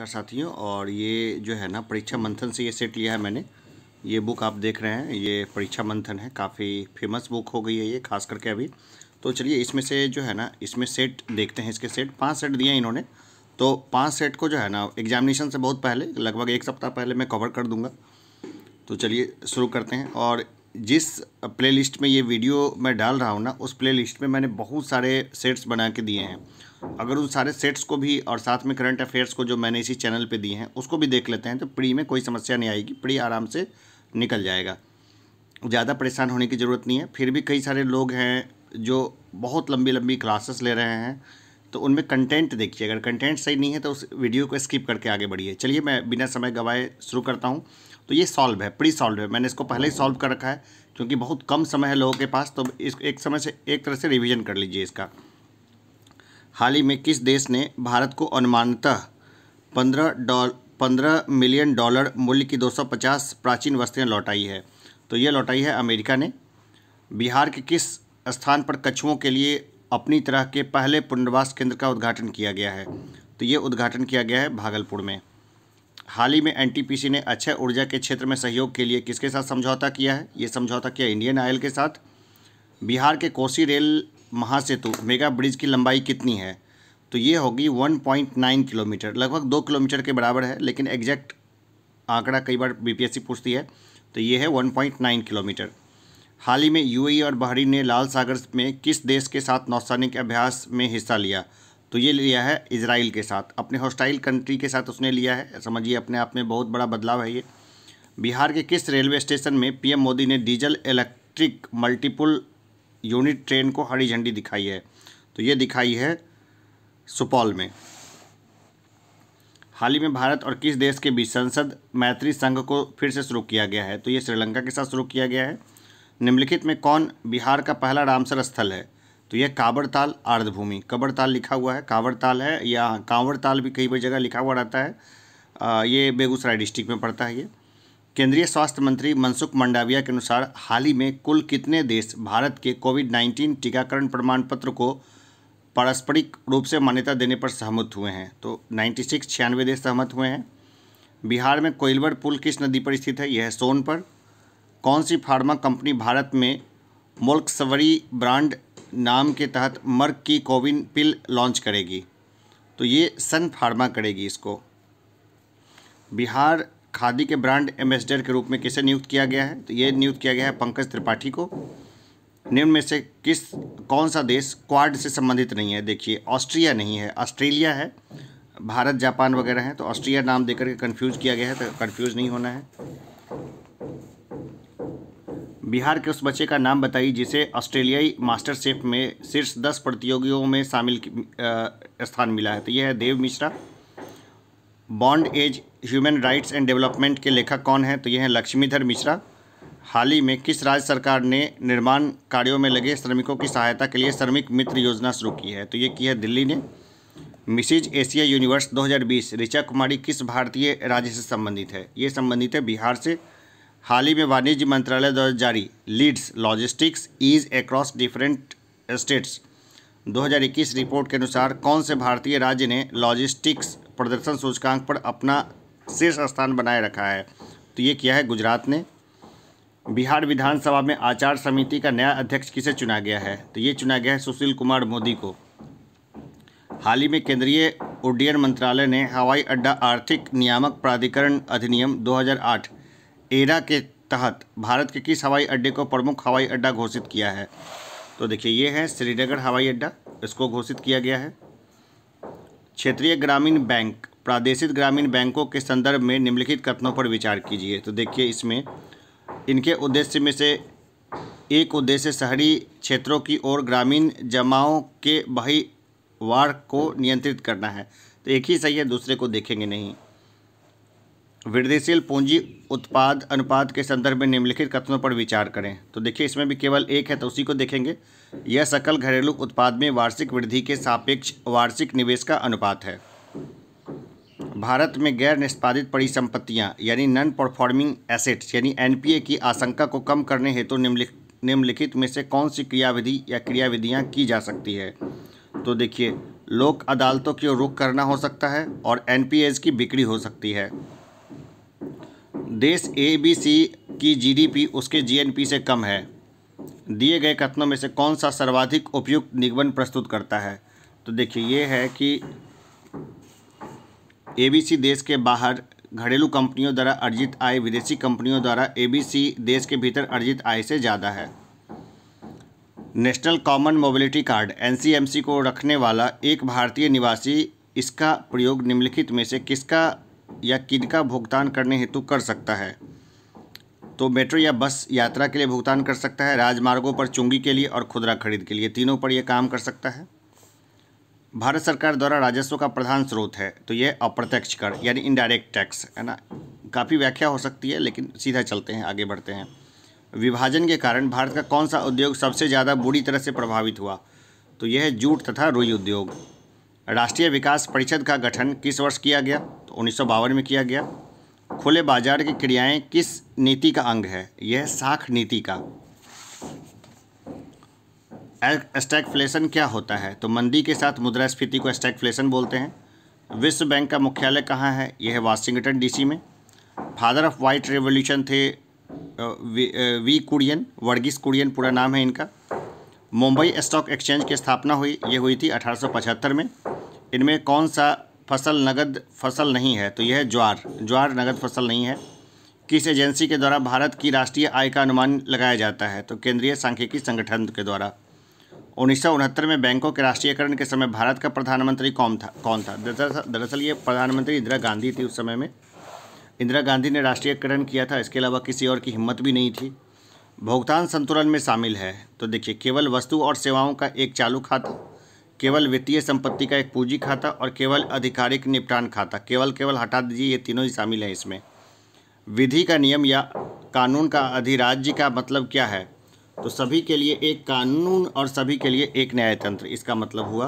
नमस्कार साथियों और ये जो है ना परीक्षा मंथन से ये सेट लिया है मैंने ये बुक आप देख रहे हैं ये परीक्षा मंथन है काफ़ी फेमस बुक हो गई है ये खास करके अभी तो चलिए इसमें से जो है ना इसमें सेट देखते हैं इसके सेट पांच सेट दिए इन्होंने तो पांच सेट को जो है ना एग्जामिनेशन से बहुत पहले लगभग एक सप्ताह पहले मैं कवर कर दूँगा तो चलिए शुरू करते हैं और जिस प्ले में ये वीडियो मैं डाल रहा हूँ ना उस प्ले में मैंने बहुत सारे सेट्स बना के दिए हैं अगर उन सारे सेट्स को भी और साथ में करंट अफेयर्स को जो मैंने इसी चैनल पे दिए हैं उसको भी देख लेते हैं तो प्री में कोई समस्या नहीं आएगी प्री आराम से निकल जाएगा ज़्यादा परेशान होने की ज़रूरत नहीं है फिर भी कई सारे लोग हैं जो बहुत लंबी लंबी क्लासेस ले रहे हैं तो उनमें कंटेंट देखिए अगर कंटेंट सही नहीं है तो उस वीडियो को स्किप करके आगे बढ़िए चलिए मैं बिना समय गवाए शुरू करता हूँ तो ये सॉल्व है प्री सॉल्व है मैंने इसको पहले ही सॉल्व कर रखा है क्योंकि बहुत कम समय है लोगों के पास तो इस एक समय से एक तरह से रिवीजन कर लीजिए इसका हाल ही में किस देश ने भारत को अनुमानतः पंद्रह डॉल पंद्रह मिलियन डॉलर मूल्य की 250 प्राचीन वस्तुएं लौटाई है तो ये लौटाई है अमेरिका ने बिहार के किस स्थान पर कछुओं के लिए अपनी तरह के पहले पुनर्वास केंद्र का उद्घाटन किया गया है तो ये उद्घाटन किया गया है भागलपुर में हाल ही में एनटीपीसी ने अच्छे ऊर्जा के क्षेत्र में सहयोग के लिए किसके साथ समझौता किया है ये समझौता किया इंडियन ऑयल के साथ बिहार के Kosi rail Mahasetu mega bridge की लंबाई कितनी है तो ये होगी 1.9 किलोमीटर लगभग दो किलोमीटर के बराबर है लेकिन एग्जैक्ट आंकड़ा कई बार बीपीएससी पूछती है तो ये है 1.9 किलोमीटर हाल ही में यूएई e और बहरीन ने लाल सागर में किस देश के साथ नौसैनिक अभ्यास में हिस्सा लिया तो ये लिया है इसराइल के साथ अपने हॉस्टाइल कंट्री के साथ उसने लिया है समझिए अपने आप में बहुत बड़ा बदलाव है ये बिहार के किस रेलवे स्टेशन में पीएम मोदी ने diesel electric multiple unit train को हरी झंडी दिखाई है तो ये दिखाई है सुपौल में हाल ही में भारत और किस देश के बीच संसद मैत्री संघ को फिर से शुरू किया गया है तो ये श्रीलंका के साथ शुरू किया गया है निम्नलिखित में कौन बिहार का पहला रामसर स्थल है तो यह कांवड़ताल आर्धभूमि कबड़ताल लिखा हुआ है कांवरताल है या कांवड़ताल भी कई बड़ी जगह लिखा हुआ रहता है आ, ये बेगूसराय डिस्ट्रिक्ट में पड़ता है ये केंद्रीय स्वास्थ्य मंत्री मनसुख मंडाविया के अनुसार हाल ही में कुल कितने देश भारत के कोविड 19 टीकाकरण प्रमाण पत्र को पारस्परिक रूप से मान्यता देने पर सहमत हुए हैं तो 96 सिक्स छियानवे देश सहमत हुए हैं बिहार में कोइलवर पुल किस नदी पर स्थित है यह सोन पर कौन सी फार्मा कंपनी भारत में मोल्कसवरी ब्रांड नाम के तहत मर्क की कोविन पिल लॉन्च करेगी तो ये सन फार्मा करेगी इसको बिहार खादी के ब्रांड एम्बेसडर के रूप में किसे नियुक्त किया गया है तो ये नियुक्त किया गया है पंकज त्रिपाठी को निम्न में से किस कौन सा देश क्वाड से संबंधित नहीं है देखिए ऑस्ट्रिया नहीं है ऑस्ट्रेलिया है भारत जापान वगैरह हैं तो ऑस्ट्रिया नाम देकर के कन्फ्यूज किया गया है तो कन्फ्यूज नहीं होना है बिहार के उस बच्चे का नाम बताइए जिसे ऑस्ट्रेलियाई मास्टर शेफ में शीर्ष दस प्रतियोगियों में शामिल स्थान मिला है तो यह है Dev Mishra bond as human rights and development के लेखक कौन हैं तो ये हैं लक्ष्मीधर मिश्रा हाल ही में किस राज्य सरकार ने निर्माण कार्यों में लगे श्रमिकों की सहायता के लिए श्रमिक मित्र योजना शुरू की है तो ये की है दिल्ली ने Mrs Asia Universe 2020 Richa Kumari किस भारतीय राज्य से संबंधित है ये संबंधित है बिहार से हाल ही में वाणिज्य मंत्रालय द्वारा जारी LEADS logistics ease across different states 2021 report के अनुसार कौन से भारतीय राज्य ने लॉजिस्टिक्स प्रदर्शन सूचकांक पर अपना शीर्ष स्थान बनाए रखा है तो ये किया है गुजरात ने बिहार विधानसभा में आचार समिति का नया अध्यक्ष किसे चुना गया है तो ये चुना गया है सुशील कुमार मोदी को हाल ही में केंद्रीय उड्डयन मंत्रालय ने हवाई अड्डा आर्थिक नियामक प्राधिकरण अधिनियम 2008 एरा के तहत भारत के किस हवाई अड्डे को प्रमुख हवाई अड्डा घोषित किया है तो देखिए ये है श्रीनगर हवाई अड्डा इसको घोषित किया गया है क्षेत्रीय ग्रामीण बैंक प्रादेशिक ग्रामीण बैंकों के संदर्भ में निम्नलिखित कथनों पर विचार कीजिए तो देखिए इसमें इनके उद्देश्य में से एक उद्देश्य शहरी क्षेत्रों की ओर ग्रामीण जमाओं के बहिवार को नियंत्रित करना है तो एक ही सही है दूसरे को देखेंगे नहीं वृद्धिशील पूंजी उत्पाद अनुपात के संदर्भ में निम्नलिखित कथनों पर विचार करें तो देखिए इसमें भी केवल एक है तो उसी को देखेंगे यह सकल घरेलू उत्पाद में वार्षिक वृद्धि के सापेक्ष वार्षिक निवेश का अनुपात है भारत में गैर निष्पादित परिसंपत्तियां यानी नॉन परफॉर्मिंग एसेट्स यानी एनपीए की आशंका को कम करने हेतु निम्नलिखित निम्नलिखित में से कौन सी क्रियाविधि या क्रियाविधियाँ की जा सकती है तो देखिए लोक अदालतों की रुख करना हो सकता है और एन की बिक्री हो सकती है देश ए बी सी की जी उसके जी से कम है दिए गए कथनों में से कौन सा सर्वाधिक उपयुक्त निगमन प्रस्तुत करता है तो देखिए ये है कि एबीसी देश के बाहर घरेलू कंपनियों द्वारा अर्जित आय विदेशी कंपनियों द्वारा एबीसी देश के भीतर अर्जित आय से ज़्यादा है national common mobility card NCMC को रखने वाला एक भारतीय निवासी इसका प्रयोग निम्नलिखित में से किसका या किनका भुगतान करने हेतु कर सकता है तो मेट्रो या बस यात्रा के लिए भुगतान कर सकता है राजमार्गों पर चुंगी के लिए और खुदरा खरीद के लिए तीनों पर यह काम कर सकता है भारत सरकार द्वारा राजस्व का प्रधान स्रोत है तो ये अप्रत्यक्ष कर यानी इनडायरेक्ट टैक्स है ना काफ़ी व्याख्या हो सकती है लेकिन सीधा चलते हैं आगे बढ़ते हैं विभाजन के कारण भारत का कौन सा उद्योग सबसे ज़्यादा बुरी तरह से प्रभावित हुआ तो यह है जूट तथा रुई उद्योग राष्ट्रीय विकास परिषद का गठन किस वर्ष किया गया तो उन्नीस में किया गया खुले बाजार की क्रियाएँ किस नीति का अंग है यह साख नीति का स्टैगफ्लेशन क्या होता है तो मंदी के साथ मुद्रास्फीति को स्टैगफ्लेशन बोलते हैं विश्व बैंक का मुख्यालय कहाँ है यह है वाशिंगटन डीसी में फादर ऑफ वाइट रेवोल्यूशन थे वी, वी कुड़ियन वर्गीस कुड़ियन पूरा नाम है इनका मुंबई स्टॉक एक्सचेंज की स्थापना हुई ये हुई थी 1875 में इनमें कौन सा फसल नगद फसल नहीं है तो यह ज्वार ज्वार नगद फसल नहीं है किस एजेंसी के द्वारा भारत की राष्ट्रीय आय का अनुमान लगाया जाता है तो केंद्रीय सांख्यिकी संगठन के द्वारा उन्नीस में बैंकों के राष्ट्रीयकरण के समय भारत का प्रधानमंत्री कौन था कौन था दरअसल ये प्रधानमंत्री इंदिरा गांधी थी उस समय में इंदिरा गांधी ने राष्ट्रीयकरण किया था इसके अलावा किसी और की हिम्मत भी नहीं थी भुगतान संतुलन में शामिल है तो देखिए केवल वस्तु और सेवाओं का एक चालू खाता केवल वित्तीय संपत्ति का एक पूंजी खाता और केवल आधिकारिक निपटान खाता केवल केवल हटा दीजिए ये तीनों ही शामिल हैं इसमें विधि का नियम या कानून का अधिराज्य का मतलब क्या है तो सभी के लिए एक कानून और सभी के लिए एक न्यायतंत्र इसका मतलब हुआ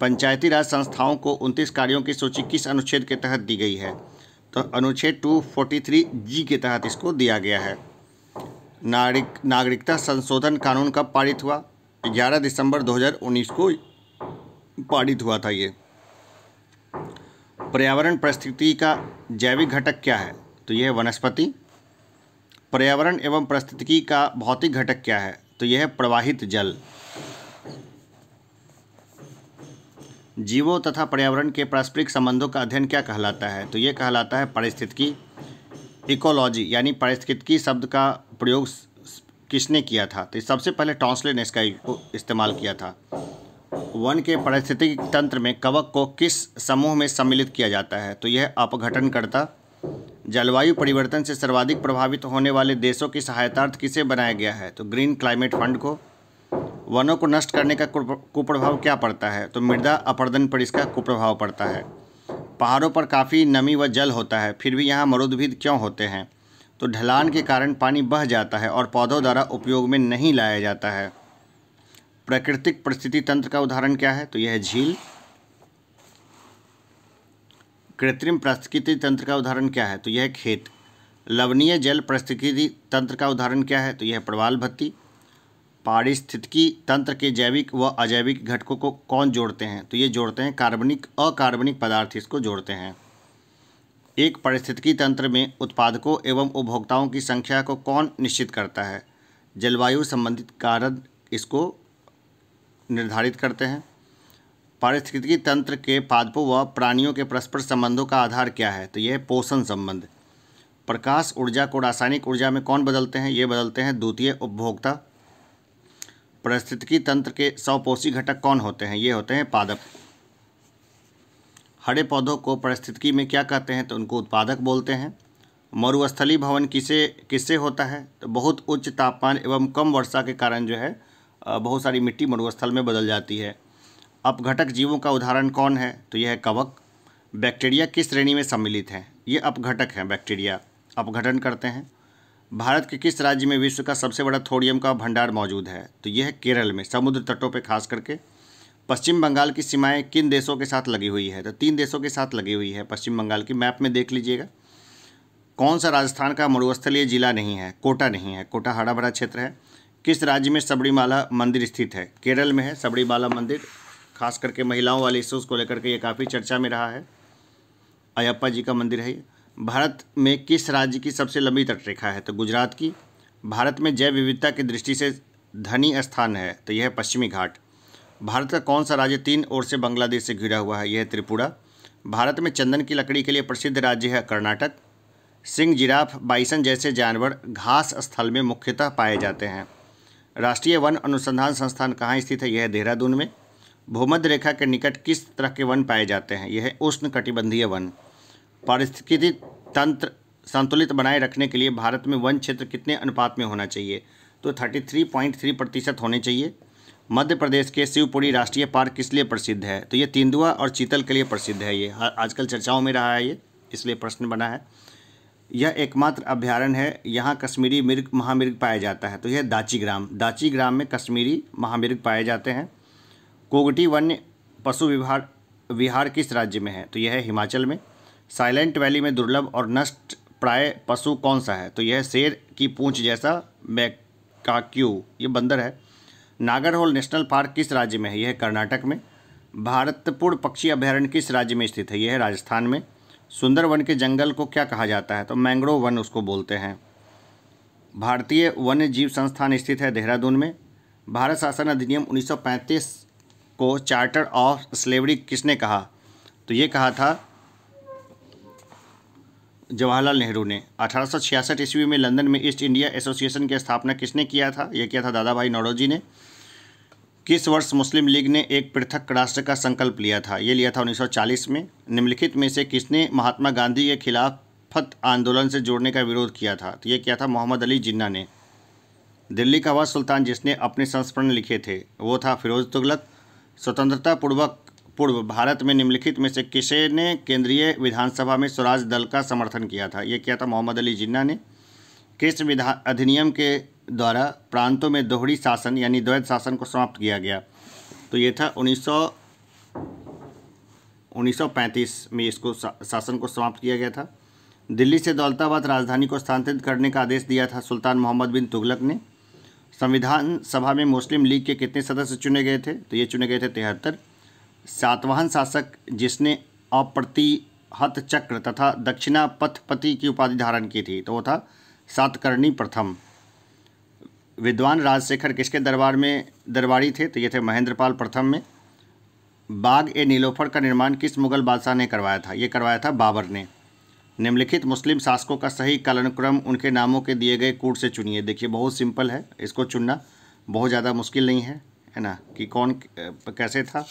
पंचायती राज संस्थाओं को उनतीस कार्यों की सूची किस अनुच्छेद के तहत दी गई है तो अनुच्छेद 243 जी के तहत इसको दिया गया है नागरिक नागरिकता संशोधन कानून कब पारित हुआ 11 दिसंबर 2019 को पारित हुआ था ये पर्यावरण परिस्थिति का जैविक घटक क्या है तो यह वनस्पति पर्यावरण एवं परिस्थितिकी का भौतिक घटक क्या है तो यह है प्रवाहित जल जीवों तथा पर्यावरण के पारस्परिक संबंधों का अध्ययन क्या कहलाता है तो यह कहलाता है पारिस्थितिकी इकोलॉजी यानी पारिस्थितिकी शब्द का प्रयोग किसने किया था तो सबसे पहले टॉन्सले ने इसका इस्तेमाल किया था वन के पारिस्थितिक तंत्र में कवक को किस समूह में सम्मिलित किया जाता है तो यह अपघटनकर्ता जलवायु परिवर्तन से सर्वाधिक प्रभावित होने वाले देशों की सहायतार्थ किसे बनाया गया है तो ग्रीन क्लाइमेट फंड को वनों को नष्ट करने का कुप्रभाव क्या पड़ता है तो मृदा अपर्दन पर इसका कुप्रभाव पड़ता है पहाड़ों पर काफ़ी नमी व जल होता है फिर भी यहाँ मरुद्भिद क्यों होते हैं तो ढलान के कारण पानी बह जाता है और पौधों द्वारा उपयोग में नहीं लाया जाता है प्राकृतिक परिस्थिति तंत्र का उदाहरण क्या है तो यह झील कृत्रिम परिस्थिति तंत्र का उदाहरण क्या है तो यह खेत लवणीय जल परिस्थिति तंत्र का उदाहरण क्या है तो यह प्रवाल भत्ती पारिस्थितिकी तंत्र के जैविक व अजैविक घटकों को कौन जोड़ते हैं तो ये जोड़ते हैं कार्बनिक अकार्बनिक पदार्थ इसको जोड़ते हैं एक पारिस्थितिकी तंत्र में उत्पादकों एवं उपभोक्ताओं की संख्या को कौन निश्चित करता है जलवायु संबंधित कारण इसको निर्धारित करते हैं पारिस्थितिकी तंत्र के पादपों व प्राणियों के परस्पर संबंधों का आधार क्या है तो यह पोषण संबंध प्रकाश ऊर्जा को रासायनिक ऊर्जा में कौन बदलते हैं ये बदलते हैं द्वितीय उपभोक्ता पारिस्थितिकी तंत्र के सौपोषी घटक कौन होते हैं ये होते हैं पादप हरे पौधों को परिस्थितिकी में क्या कहते हैं तो उनको उत्पादक बोलते हैं मरुस्थली भवन किसे किससे होता है तो बहुत उच्च तापमान एवं कम वर्षा के कारण जो है बहुत सारी मिट्टी मरुस्थल में बदल जाती है अपघटक जीवों का उदाहरण कौन है तो यह है कवक बैक्टीरिया किस श्रेणी में सम्मिलित हैं ये अपघटक हैं बैक्टीरिया अपघटन करते हैं भारत के किस राज्य में विश्व का सबसे बड़ा थोड़ियम का भंडार मौजूद है तो यह केरल में समुद्र तटों पर खास करके पश्चिम बंगाल की सीमाएं किन देशों के साथ लगी हुई है तो तीन देशों के साथ लगी हुई है पश्चिम बंगाल की मैप में देख लीजिएगा कौन सा राजस्थान का मरुस्थलीय जिला नहीं है कोटा नहीं है कोटा हरा भरा क्षेत्र है किस राज्य में सबरीमाला मंदिर स्थित है केरल में है सबरीमाला मंदिर खास करके महिलाओं वाले इश्यूज़ को लेकर के ये काफ़ी चर्चा में रहा है अयप्पा जी का मंदिर है भारत में किस राज्य की सबसे लंबी तटरेखा है तो गुजरात की भारत में जैव विविधता की दृष्टि से धनी स्थान है तो यह पश्चिमी घाट भारत का कौन सा राज्य तीन ओर से बांग्लादेश से घिरा हुआ है यह त्रिपुरा भारत में चंदन की लकड़ी के लिए प्रसिद्ध राज्य है कर्नाटक सिंह जिराफ बाइसन जैसे जानवर घास स्थल में मुख्यतः पाए जाते हैं राष्ट्रीय वन अनुसंधान संस्थान कहाँ स्थित है यह देहरादून में भूमध्य रेखा के निकट किस तरह के वन पाए जाते हैं यह है उष्ण कटिबंधीय वन पारिस्थितिक तंत्र संतुलित बनाए रखने के लिए भारत में वन क्षेत्र कितने अनुपात में होना चाहिए तो 33.3 प्रतिशत होने चाहिए मध्य प्रदेश के शिवपुरी राष्ट्रीय पार्क किस लिए प्रसिद्ध है तो ये तेंदुआ और चीतल के लिए प्रसिद्ध है ये आजकल चर्चाओं में रहा है ये इसलिए प्रश्न बना है यह एकमात्र अभ्यारण्य है यहाँ कश्मीरी मृग महामृग पाया जाता है तो यह दाची ग्राम दाची ग्राम में कश्मीरी महामृग पाए जाते हैं कोगटी वन्य पशु विहार विहार किस राज्य में है तो यह है हिमाचल में साइलेंट वैली में दुर्लभ और नष्ट प्राय पशु कौन सा है तो यह शेर की पूंछ जैसा मैकाक्यू ये बंदर है नागरहोल नेशनल पार्क किस राज्य में है यह कर्नाटक में भारतपुर पक्षी अभ्यारण्य किस राज्य में स्थित है यह राजस्थान में सुंदरवन के जंगल को क्या कहा जाता है तो मैंग्रोव वन उसको बोलते हैं भारतीय वन्य जीव संस्थान स्थित है देहरादून में भारत शासन अधिनियम 1935 को चार्टर ऑफ स्लेवरी किसने कहा तो ये कहा था जवाहरलाल नेहरू ने 1866 ईस्वी में लंदन में ईस्ट इंडिया एसोसिएशन की स्थापना किसने किया था यह किया था दादा भाई नौरोजी ने किस वर्ष मुस्लिम लीग ने एक पृथक राष्ट्र का संकल्प लिया था यह लिया था 1940 में निम्नलिखित में से किसने महात्मा गांधी के खिलाफत आंदोलन से जोड़ने का विरोध किया था तो यह किया था मोहम्मद अली जिन्ना ने दिल्ली का वह सुल्तान जिसने अपने संस्मरण लिखे थे वो था फिरोज तुगलक स्वतंत्रता पूर्वक पूर्व भारत में निम्नलिखित में से किसे ने केंद्रीय विधानसभा में स्वराज दल का समर्थन किया था यह किया था मोहम्मद अली जिन्ना ने किस विधान अधिनियम के द्वारा प्रांतों में दोहरी शासन यानी द्वैध शासन को समाप्त किया गया तो ये था उन्नीस सौ में इसको शासन को समाप्त किया गया था दिल्ली से दौलताबाद राजधानी को स्थानांतरित करने का आदेश दिया था सुल्तान मोहम्मद बिन तुगलक ने संविधान सभा में मुस्लिम लीग के कितने सदस्य चुने गए थे तो ये चुने गए थे तिहत्तर सातवाहन शासक जिसने अप्रतिहत चक्र तथा दक्षिणा पथपति की उपाधि धारण की थी तो वो था सातकर्णी प्रथम विद्वान राजशेखर किसके दरबार में दरबारी थे तो ये थे महेंद्रपाल प्रथम में बाग ए नीलोफर का निर्माण किस मुगल बादशाह ने करवाया था ये करवाया था बाबर ने निम्नलिखित मुस्लिम शासकों का सही कालानुक्रम उनके नामों के दिए गए कूट से चुनिए देखिए बहुत सिंपल है इसको चुनना बहुत ज़्यादा मुश्किल नहीं है है ना कि कौन कैसे था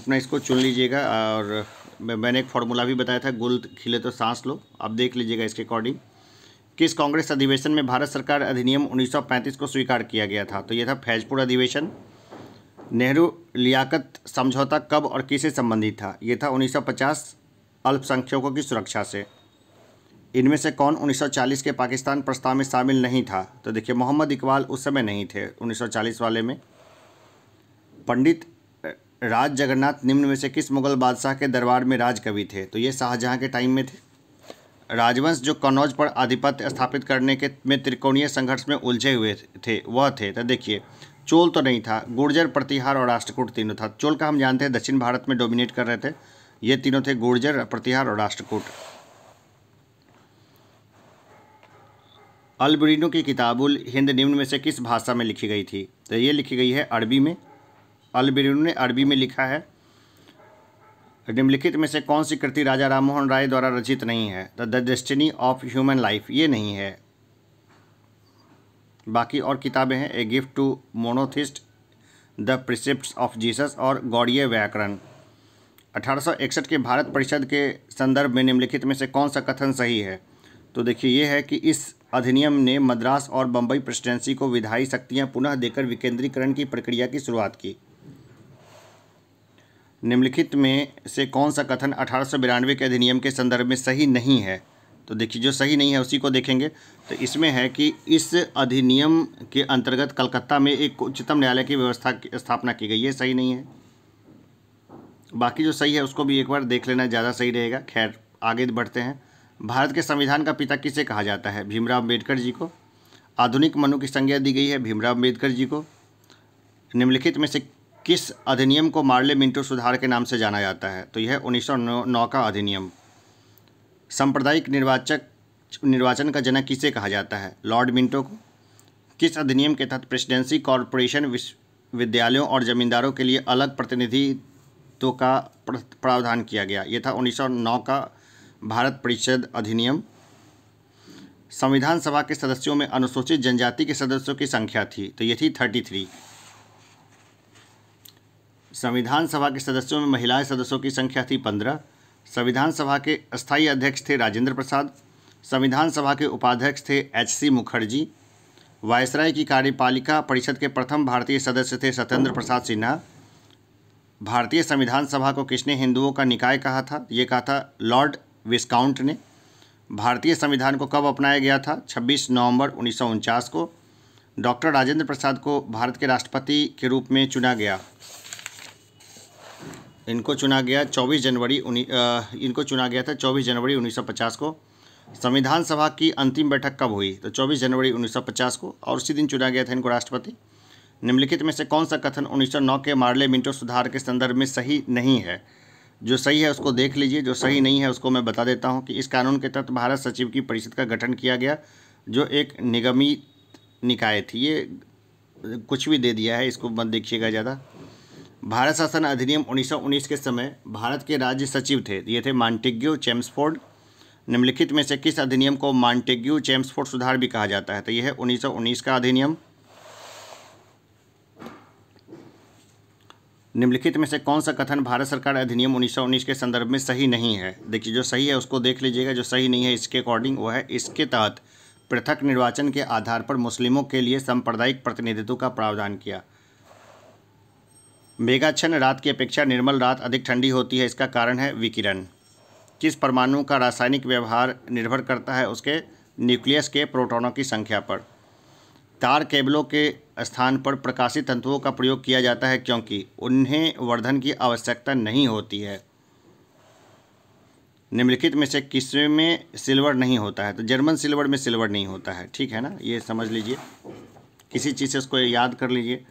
अपना इसको चुन लीजिएगा और मैंने एक फार्मूला भी बताया था गुल खिले तो सांस लो आप देख लीजिएगा इसके अकॉर्डिंग किस कांग्रेस अधिवेशन में भारत सरकार अधिनियम 1935 को स्वीकार किया गया था तो यह था फैजपुर अधिवेशन नेहरू लियाकत समझौता कब और किसे संबंधित था यह था अल्पसंख्यकों की सुरक्षा से इनमें से कौन 1940 के पाकिस्तान प्रस्ताव में शामिल नहीं था तो देखिए मोहम्मद इकबाल उस समय नहीं थे 1940 वाले में पंडित राज जगन्नाथ निम्न में से किस मुगल बादशाह के दरबार में राजकवि थे तो ये शाहजहाँ के टाइम में थे राजवंश जो कन्नौज पर आधिपत्य स्थापित करने के में त्रिकोणीय संघर्ष में उलझे हुए थे वह थे तो देखिए चोल तो नहीं था गुर्जर प्रतिहार और राष्ट्रकूट तीनों था चोल का हम जानते हैं दक्षिण भारत में डोमिनेट कर रहे थे ये तीनों थे गुर्जर प्रतिहार और राष्ट्रकूट अलबरीनो की किताबुल हिंद निम्न में से किस भाषा में लिखी गई थी तो ये लिखी गई है अरबी में अलबरीनो ने अरबी में लिखा है निम्नलिखित में से कौन सी कृति राजा राममोहन राय द्वारा रचित नहीं है तो the destiny of human life ये नहीं है बाकी और किताबें हैं a gift to monotheist the precept of Jesus और गौड़ीय व्याकरण अठारह के भारत परिषद के संदर्भ में निम्नलिखित में से कौन सा कथन सही है तो देखिए ये है कि इस अधिनियम ने मद्रास और बम्बई प्रेसिडेंसी को विधायी शक्तियाँ पुनः देकर विकेंद्रीकरण की प्रक्रिया की शुरुआत की निम्नलिखित में से कौन सा कथन अठारह के अधिनियम के संदर्भ में सही नहीं है तो देखिए जो सही नहीं है उसी को देखेंगे तो इसमें है कि इस अधिनियम के अंतर्गत कलकत्ता में एक उच्चतम न्यायालय की व्यवस्था की स्थापना की गई है सही नहीं है बाकी जो सही है उसको भी एक बार देख लेना ज़्यादा सही रहेगा खैर आगे बढ़ते हैं भारत के संविधान का पिता किसे कहा जाता है भीमराव अम्बेडकर जी को आधुनिक मनु की संज्ञा दी गई है भीमराव अम्बेडकर जी को निम्नलिखित में से किस अधिनियम को मार्ले मिंटो सुधार के नाम से जाना जाता है तो यह उन्नीस का अधिनियम सांप्रदायिक निर्वाचक निर्वाचन का जनक किसे कहा जाता है लॉर्ड मिंटो को किस अधिनियम के तहत प्रेसिडेंसी कॉरपोरेशन विश्वविद्यालयों और जमींदारों के लिए अलग प्रतिनिधि हितों का प्रावधान किया गया यह था 1909 का भारत परिषद अधिनियम संविधान सभा के सदस्यों में अनुसूचित जनजाति के सदस्यों की संख्या थी तो ये थी थर्टी थ्री संविधान सभा के सदस्यों में महिलाएं सदस्यों की संख्या थी पंद्रह संविधान सभा के स्थायी अध्यक्ष थे राजेंद्र प्रसाद संविधान सभा के उपाध्यक्ष थे एच सी मुखर्जी वायसराय की कार्यपालिका परिषद के प्रथम भारतीय सदस्य थे सत्येंद्र प्रसाद सिन्हा भारतीय संविधान सभा को किसने हिंदुओं का निकाय कहा था ये कहा था लॉर्ड विस्काउंट ने भारतीय संविधान को कब अपनाया गया था 26 नवंबर उन्नीस को डॉक्टर राजेंद्र प्रसाद को भारत के राष्ट्रपति के रूप में चुना गया इनको चुना गया 24 जनवरी इनको चुना गया था 24 जनवरी 1950 को संविधान सभा की अंतिम बैठक कब हुई तो 24 जनवरी 1950 को और उसी दिन चुना गया था इनको राष्ट्रपति निम्नलिखित में से कौन सा कथन 1909 के मार्ले मिंटो सुधार के संदर्भ में सही नहीं है जो सही है उसको देख लीजिए जो सही नहीं है उसको मैं बता देता हूँ कि इस कानून के तहत भारत सचिव की परिषद का गठन किया गया जो एक निगमित निकाय थी ये कुछ भी दे दिया है इसको मत देखिएगा ज़्यादा भारत शासन अधिनियम 1919 के समय भारत के राज्य सचिव थे ये थे मॉन्टेग्यू चैम्सफोर्ड निम्नलिखित में से किस अधिनियम को मॉन्टेग्यू चैम्सफोर्ड सुधार भी कहा जाता है तो यह है 1919 का अधिनियम निम्नलिखित में से कौन सा कथन भारत सरकार अधिनियम 1919 के संदर्भ में सही नहीं है देखिए जो सही है उसको देख लीजिएगा जो सही नहीं है इसके अकॉर्डिंग वो है इसके तहत पृथक निर्वाचन के आधार पर मुस्लिमों के लिए सांप्रदायिक प्रतिनिधित्व का प्रावधान किया मेगाक्षण रात की अपेक्षा निर्मल रात अधिक ठंडी होती है इसका कारण है विकिरण किस परमाणु का रासायनिक व्यवहार निर्भर करता है उसके न्यूक्लियस के प्रोटोनों की संख्या पर तार केबलों के स्थान पर प्रकाशी तंतुओं का प्रयोग किया जाता है क्योंकि उन्हें वर्धन की आवश्यकता नहीं होती है निम्नलिखित में से किसमें में सिल्वर नहीं होता है तो जर्मन सिल्वर में सिल्वर नहीं होता है ठीक है ना ये समझ लीजिए किसी चीज़ से उसको याद कर लीजिए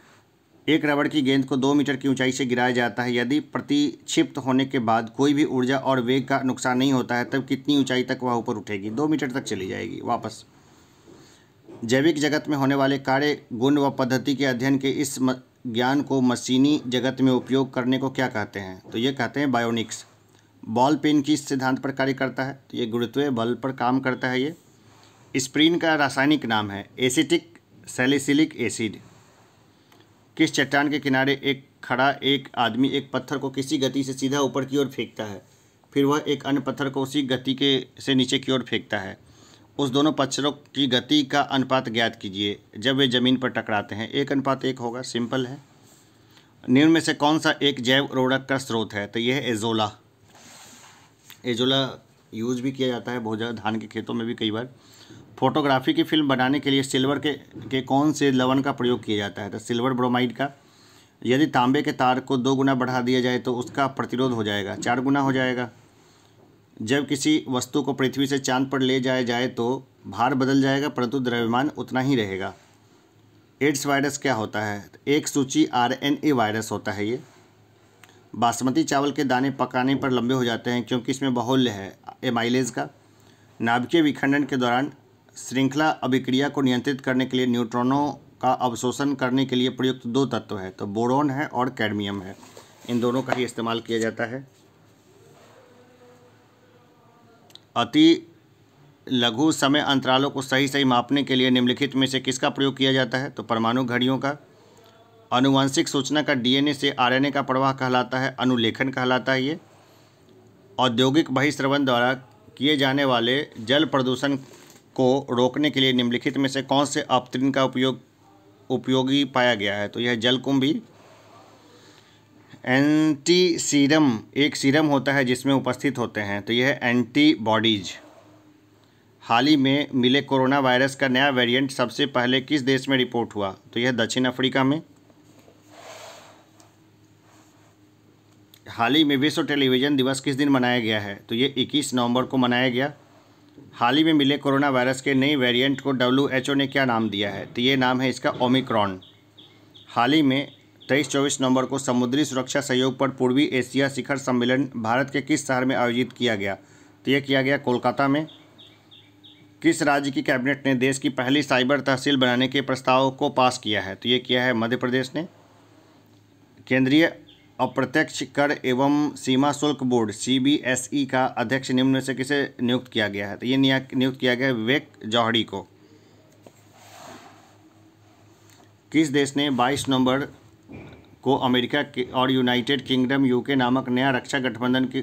एक रबड़ की गेंद को दो मीटर की ऊंचाई से गिराया जाता है यदि प्रतिक्षिप्त होने के बाद कोई भी ऊर्जा और वेग का नुकसान नहीं होता है तब कितनी ऊंचाई तक वह ऊपर उठेगी दो मीटर तक चली जाएगी वापस जैविक जगत में होने वाले कार्य गुण व पद्धति के अध्ययन के इस ज्ञान को मशीनी जगत में उपयोग करने को क्या कहते हैं तो ये कहते हैं बायोनिक्स बॉल पेन किस सिद्धांत पर कार्य करता है तो ये गुरुत्व बल पर काम करता है ये स्प्रीन का रासायनिक नाम है एसिटिक सेलिसिलिक एसिड किस चट्टान के किनारे एक खड़ा एक आदमी एक पत्थर को किसी गति से सीधा ऊपर की ओर फेंकता है फिर वह एक अन्य पत्थर को उसी गति के से नीचे की ओर फेंकता है उस दोनों पक्षरों की गति का अनुपात ज्ञात कीजिए जब वे ज़मीन पर टकराते हैं एक अनुपात एक होगा सिंपल है निम्न में से कौन सा एक जैव उर्वरक का स्रोत है तो यह है एजोला एजोला यूज भी किया जाता है बहुत ज़्यादा धान के खेतों में भी कई बार फोटोग्राफी की फिल्म बनाने के लिए सिल्वर के के कौन से लवण का प्रयोग किया जाता है तो सिल्वर ब्रोमाइड का यदि तांबे के तार को दो गुना बढ़ा दिया जाए तो उसका प्रतिरोध हो जाएगा चार गुना हो जाएगा जब किसी वस्तु को पृथ्वी से चांद पर ले जाया जाए तो भार बदल जाएगा परंतु द्रव्यमान उतना ही रहेगा एड्स वायरस क्या होता है एक सूची आरएनए वायरस होता है ये बासमती चावल के दाने पकाने पर लंबे हो जाते हैं क्योंकि इसमें बहुल्य है एमाइलेज का नाभिकीय विखंडन के दौरान श्रृंखला अभिक्रिया को नियंत्रित करने के लिए न्यूट्रॉनों का अवशोषण करने के लिए प्रयुक्त दो तत्व हैं तो बोरोन है और कैडमियम है इन दोनों का ही इस्तेमाल किया जाता है अति लघु समय अंतरालों को सही सही मापने के लिए निम्नलिखित में से किसका प्रयोग किया जाता है तो परमाणु घड़ियों का अनुवांशिक सूचना का डीएनए से आरएनए का प्रवाह कहलाता है अनुलेखन कहलाता है ये औद्योगिक बहिश्रवण द्वारा किए जाने वाले जल प्रदूषण को रोकने के लिए निम्नलिखित में से कौन से अवतरीन का उपयोग उपयोगी पाया गया है तो यह जल कुंभी एंटी सीरम एक सीरम होता है जिसमें उपस्थित होते हैं तो यह है एंटीबॉडीज हाल ही में मिले कोरोना वायरस का नया वेरिएंट सबसे पहले किस देश में रिपोर्ट हुआ तो यह दक्षिण अफ्रीका में हाल ही में विश्व टेलीविज़न दिवस किस दिन मनाया गया है तो ये 21 नवंबर को मनाया गया हाल ही में मिले कोरोना वायरस के नए वेरिएंट को डब्ल्यू ने क्या नाम दिया है तो ये नाम है इसका ओमिक्रॉन हाल ही में तेईस चौबीस नवंबर को समुद्री सुरक्षा सहयोग पर पूर्वी एशिया शिखर सम्मेलन भारत के किस शहर में आयोजित किया गया तो यह किया गया कोलकाता में किस राज्य की कैबिनेट ने देश की पहली साइबर तहसील बनाने के प्रस्ताव को पास किया है तो ये किया है मध्य प्रदेश ने केंद्रीय अप्रत्यक्ष कर एवं सीमा शुल्क बोर्ड सीबीएसई का अध्यक्ष निम्न से किसे नियुक्त किया गया है तो ये नियुक्त किया गया है विवेक जौहरी को किस देश ने 22 नवंबर को अमेरिका के और यूनाइटेड किंगडम यूके नामक नया रक्षा गठबंधन के,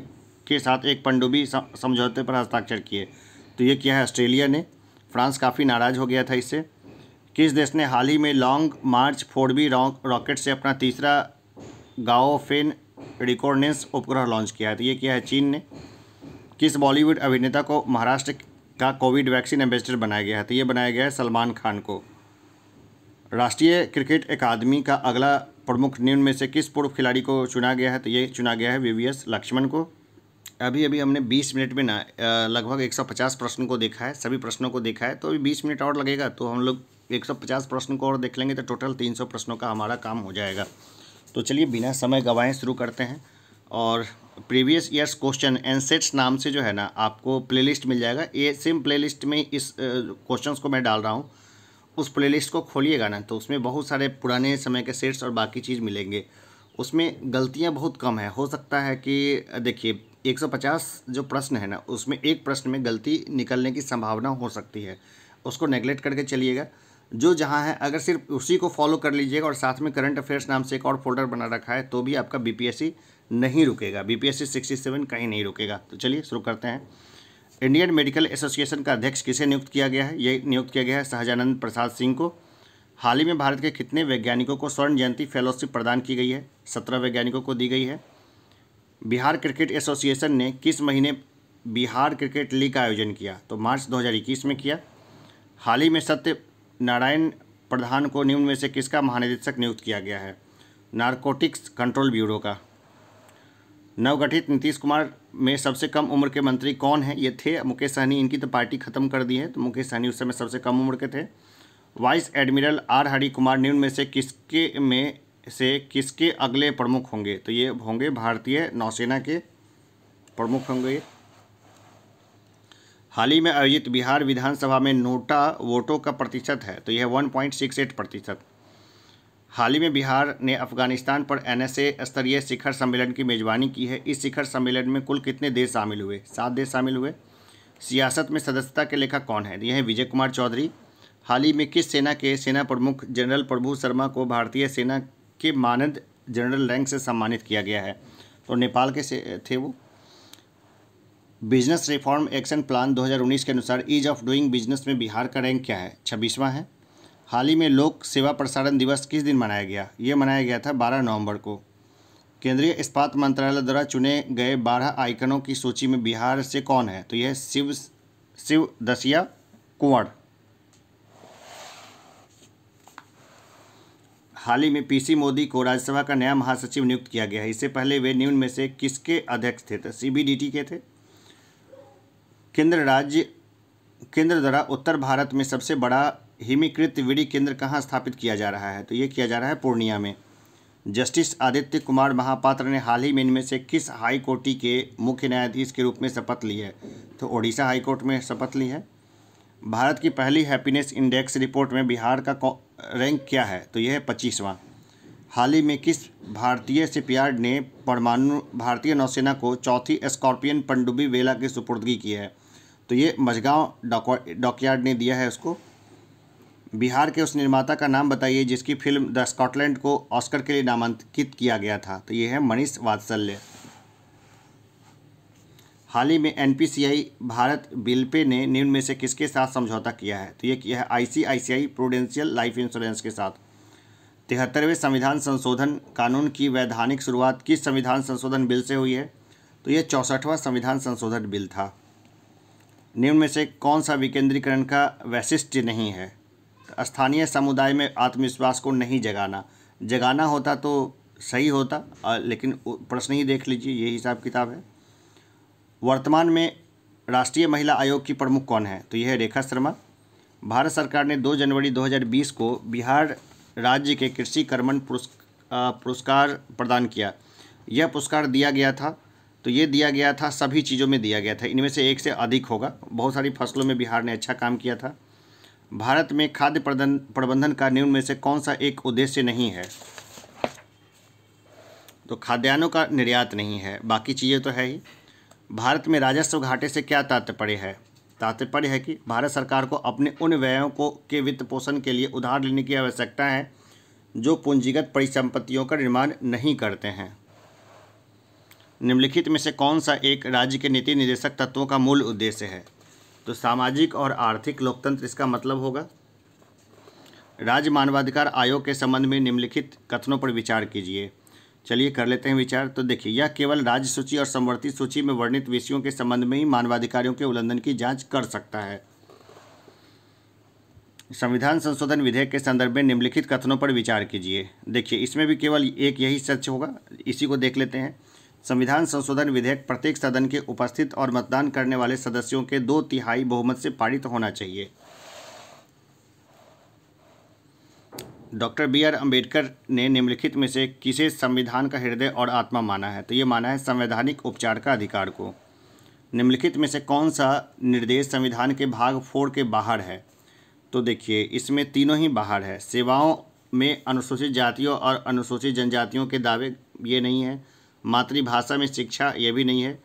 के साथ एक पंडुबी समझौते पर हस्ताक्षर किए तो ये किया है ऑस्ट्रेलिया ने फ्रांस काफ़ी नाराज़ हो गया था इससे किस देश ने हाल ही में लॉन्ग मार्च फोरबी रॉकेट से अपना तीसरा गाओफेन रिकॉर्डनेस उपग्रह लॉन्च किया है तो ये किया है चीन ने किस बॉलीवुड अभिनेता को महाराष्ट्र का कोविड वैक्सीन एम्बेसडर बनाया गया है तो ये बनाया गया है सलमान खान को राष्ट्रीय क्रिकेट अकादमी का अगला प्रमुख निम्न में से किस पूर्व खिलाड़ी को चुना गया है तो ये चुना गया है वीवीएस लक्ष्मण को अभी अभी हमने 20 मिनट में ना लगभग 150 प्रश्न को देखा है सभी प्रश्नों को देखा है तो अभी 20 मिनट और लगेगा तो हम लोग 150 प्रश्न को और देख लेंगे तो टोटल 300 प्रश्नों का हमारा काम हो जाएगा तो चलिए बिना समय गवाएँ शुरू करते हैं और प्रीवियस ईयर्स क्वेश्चन एनसेट्स नाम से जो है ना आपको प्लेलिस्ट मिल जाएगा ये सेम प्लेलिस्ट में इस क्वेश्चंस को मैं डाल रहा हूँ उस प्लेलिस्ट को खोलिएगा ना तो उसमें बहुत सारे पुराने समय के सेट्स और बाकी चीज़ मिलेंगे उसमें गलतियाँ बहुत कम है हो सकता है कि देखिए 150 जो प्रश्न है ना उसमें एक प्रश्न में गलती निकलने की संभावना हो सकती है उसको नेग्लेक्ट करके चलिएगा जो जहाँ है अगर सिर्फ उसी को फॉलो कर लीजिएगा और साथ में करंट अफेयर्स नाम से एक और फोल्डर बना रखा है तो भी आपका बीपीएससी नहीं रुकेगा बीपीएससी 67 कहीं नहीं रुकेगा तो चलिए शुरू करते हैं इंडियन मेडिकल एसोसिएशन का अध्यक्ष किसे नियुक्त किया गया है ये नियुक्त किया गया है सहजानंद प्रसाद सिंह को हाल ही में भारत के कितने वैज्ञानिकों को स्वर्ण जयंती फेलोशिप प्रदान की गई है सत्रह वैज्ञानिकों को दी गई है बिहार क्रिकेट एसोसिएशन ने किस महीने बिहार क्रिकेट लीग का आयोजन किया तो मार्च 2021 में किया हाल ही में सत्य नारायण प्रधान को निम्न में से किसका महानिदेशक नियुक्त किया गया है नारकोटिक्स कंट्रोल ब्यूरो का नवगठित नीतीश कुमार में सबसे कम उम्र के मंत्री कौन हैं ये थे मुकेश सहनी इनकी तो पार्टी खत्म कर दी है तो मुकेश सहनी उस समय सबसे कम उम्र के थे vice admiral R Hari Kumar निम्न में से किसके में से किसके अगले प्रमुख होंगे तो ये होंगे भारतीय नौसेना के प्रमुख होंगे हाल ही में आयोजित बिहार विधानसभा में नोटा वोटों का प्रतिशत है तो यह एट प्रतिशत हाल ही में बिहार ने अफगानिस्तान पर एनएसए स्तरीय शिखर सम्मेलन की मेजबानी की है इस शिखर सम्मेलन में कुल कितने देश शामिल हुए सात देश शामिल हुए सियासत में सदस्यता के लेखक कौन है यह विजय कुमार चौधरी हाल ही में किस सेना के सेना प्रमुख जनरल प्रभु शर्मा को भारतीय सेना के मानद जनरल रैंक से सम्मानित किया गया है तो नेपाल के से थे वो बिजनेस रिफॉर्म एक्शन प्लान 2019 के अनुसार ईज ऑफ डूइंग बिजनेस में बिहार का रैंक क्या है छब्बीसवां है हाल ही में लोक सेवा प्रसारण दिवस किस दिन मनाया गया ये मनाया गया था बारह नवम्बर को केंद्रीय इस्पात मंत्रालय द्वारा चुने गए बारह आइकनों की सूची में बिहार से कौन है तो यह शिव शिव दसिया कुंवर हाल ही में पीसी मोदी को राज्यसभा का नया महासचिव नियुक्त किया गया है इससे पहले वे निम्न में से किसके अध्यक्ष थे तो सीबीडीटी के थे केंद्र राज्य केंद्र द्वारा उत्तर भारत में सबसे बड़ा हिमीकृत विधि केंद्र कहाँ स्थापित किया जा रहा है तो ये किया जा रहा है पूर्णिया में जस्टिस आदित्य कुमार महापात्र ने हाल ही में इनमें से किस हाई कोर्टी के मुख्य न्यायाधीश के रूप में शपथ ली है तो ओडिशा हाई कोर्ट में शपथ ली है भारत की पहली हैप्पीनेस इंडेक्स रिपोर्ट में बिहार का रैंक क्या है तो यह है पच्चीसवां हाल ही में किस भारतीय शिपयार्ड ने परमाणु भारतीय नौसेना को चौथी स्कॉर्पियन पनडुब्बी वेला की सुपुर्दगी की है तो ये मझगांव डॉकयार्ड ने दिया है उसको बिहार के उस निर्माता का नाम बताइए जिसकी फिल्म द स्कॉटलैंड को ऑस्कर के लिए नामांकित किया गया था तो ये है मनीष वात्सल्य हाल ही में एनपीसीआई भारत बिलपे ने निम्न में से किसके साथ समझौता किया है तो ये किया है आईसीआईसीआई प्रोडेंशियल लाइफ इंश्योरेंस के साथ तिहत्तरवें संविधान संशोधन कानून की वैधानिक शुरुआत किस संविधान संशोधन बिल से हुई है तो यह चौसठवां संविधान संशोधन बिल था निम्न में से कौन सा विकेंद्रीकरण का वैशिष्ट्य नहीं है स्थानीय समुदाय में आत्मविश्वास को नहीं जगाना जगाना होता तो सही होता लेकिन प्रश्न ही देख लीजिए ये हिसाब किताब है वर्तमान में राष्ट्रीय महिला आयोग की प्रमुख कौन है तो यह है रेखा शर्मा भारत सरकार ने 2 जनवरी 2020 को बिहार राज्य के कृषि कर्मण पुरस्कार प्रदान किया यह पुरस्कार दिया गया था तो ये दिया गया था सभी चीज़ों में दिया गया था इनमें से एक से अधिक होगा बहुत सारी फसलों में बिहार ने अच्छा काम किया था भारत में खाद्य प्रबंधन का निम्न में से कौन सा एक उद्देश्य नहीं है तो खाद्यान्नों का निर्यात नहीं है बाकी चीज़ें तो है ही भारत में राजस्व घाटे से क्या तात्पर्य है तात्पर्य है कि भारत सरकार को अपने उन व्ययों को के वित्त पोषण के लिए उधार लेने की आवश्यकता है जो पूंजीगत परिसंपत्तियों का निर्माण नहीं करते हैं निम्नलिखित में से कौन सा एक राज्य के नीति निदेशक तत्वों का मूल उद्देश्य है तो सामाजिक और आर्थिक लोकतंत्र इसका मतलब होगा राज्य मानवाधिकार आयोग के संबंध में निम्नलिखित कथनों पर विचार कीजिए चलिए कर लेते हैं विचार तो देखिए यह केवल राज्य सूची और संवर्ती सूची में वर्णित विषयों के संबंध में ही मानवाधिकारों के उल्लंघन की जांच कर सकता है संविधान संशोधन विधेयक के संदर्भ में निम्नलिखित कथनों पर विचार कीजिए देखिए इसमें भी केवल एक यही सच होगा इसी को देख लेते हैं संविधान संशोधन विधेयक प्रत्येक सदन के उपस्थित और मतदान करने वाले सदस्यों के दो तिहाई बहुमत से पारित होना चाहिए डॉक्टर बी आर अम्बेडकर ने निम्नलिखित में से किसे संविधान का हृदय और आत्मा माना है तो ये माना है संवैधानिक उपचार का अधिकार को निम्नलिखित में से कौन सा निर्देश संविधान के भाग फोर के बाहर है तो देखिए इसमें तीनों ही बाहर है सेवाओं में अनुसूचित जातियों और अनुसूचित जनजातियों के दावे ये नहीं है मातृभाषा में शिक्षा ये भी नहीं है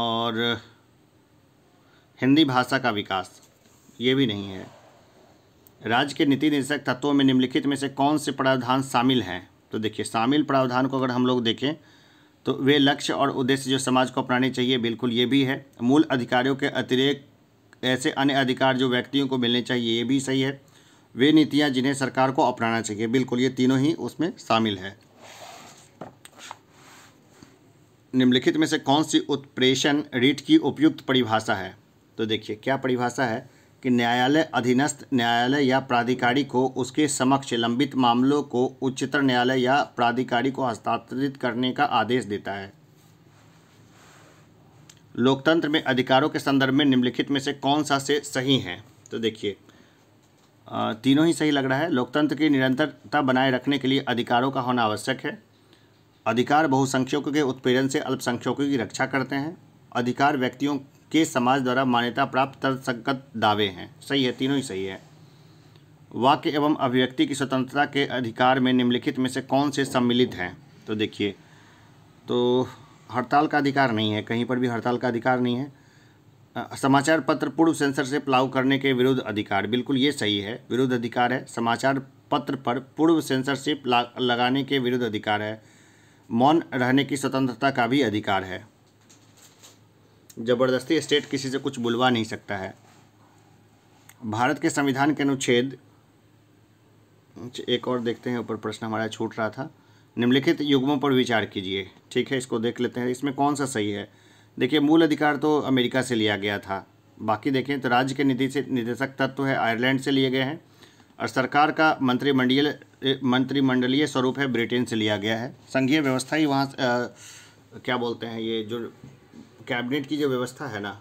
और हिंदी भाषा का विकास ये भी नहीं है राज्य के नीति निर्देशक तत्वों में निम्नलिखित में से कौन से प्रावधान शामिल हैं तो देखिए शामिल प्रावधान को अगर हम लोग देखें तो वे लक्ष्य और उद्देश्य जो समाज को अपनाने चाहिए बिल्कुल ये भी है मूल अधिकारियों के अतिरिक्त ऐसे अन्य अधिकार जो व्यक्तियों को मिलने चाहिए ये भी सही है वे नीतियाँ जिन्हें सरकार को अपनाना चाहिए बिल्कुल ये तीनों ही उसमें शामिल है निम्नलिखित में से कौन सी उत्प्रेषण रीट की उपयुक्त परिभाषा है तो देखिए क्या परिभाषा है कि न्यायालय अधीनस्थ न्यायालय या प्राधिकारी को उसके समक्ष लंबित मामलों को उच्चतर न्यायालय या प्राधिकारी को हस्तांतरित करने का आदेश देता है लोकतंत्र में अधिकारों के संदर्भ में निम्नलिखित में से कौन सा से सही है तो देखिए तीनों ही सही लग रहा है लोकतंत्र की निरंतरता बनाए रखने के लिए अधिकारों का होना आवश्यक है अधिकार बहुसंख्यकों के उत्पीड़न से अल्पसंख्यकों की रक्षा करते हैं अधिकार व्यक्तियों के समाज द्वारा मान्यता प्राप्त तर्कसंगत दावे हैं सही है तीनों ही सही है वाक्य एवं अभिव्यक्ति की स्वतंत्रता के अधिकार में निम्नलिखित में से कौन से सम्मिलित हैं तो देखिए तो हड़ताल का अधिकार नहीं है कहीं पर भी हड़ताल का अधिकार नहीं है समाचार पत्र पूर्व सेंसर से लागू करने के विरुद्ध अधिकार बिल्कुल ये सही है विरुद्ध अधिकार है समाचार पत्र पर पूर्व सेंसरशिप लगाने के विरुद्ध अधिकार है मौन रहने की स्वतंत्रता का भी अधिकार है ज़बरदस्ती स्टेट किसी से कुछ बुलवा नहीं सकता है भारत के संविधान के अनुच्छेद एक और देखते हैं ऊपर प्रश्न हमारा छूट रहा था निम्नलिखित युग्मों पर विचार कीजिए ठीक है इसको देख लेते हैं इसमें कौन सा सही है देखिए मूल अधिकार तो अमेरिका से लिया गया था बाकी देखें तो राज्य के निधि से निदेशक तत्व तो है आयरलैंड से लिए गए हैं और सरकार का मंत्रिमंडलीय मंत्रिमंडलीय स्वरूप है ब्रिटेन से लिया गया है संघीय व्यवस्था ही वहाँ क्या बोलते हैं ये जो कैबिनेट की जो व्यवस्था है ना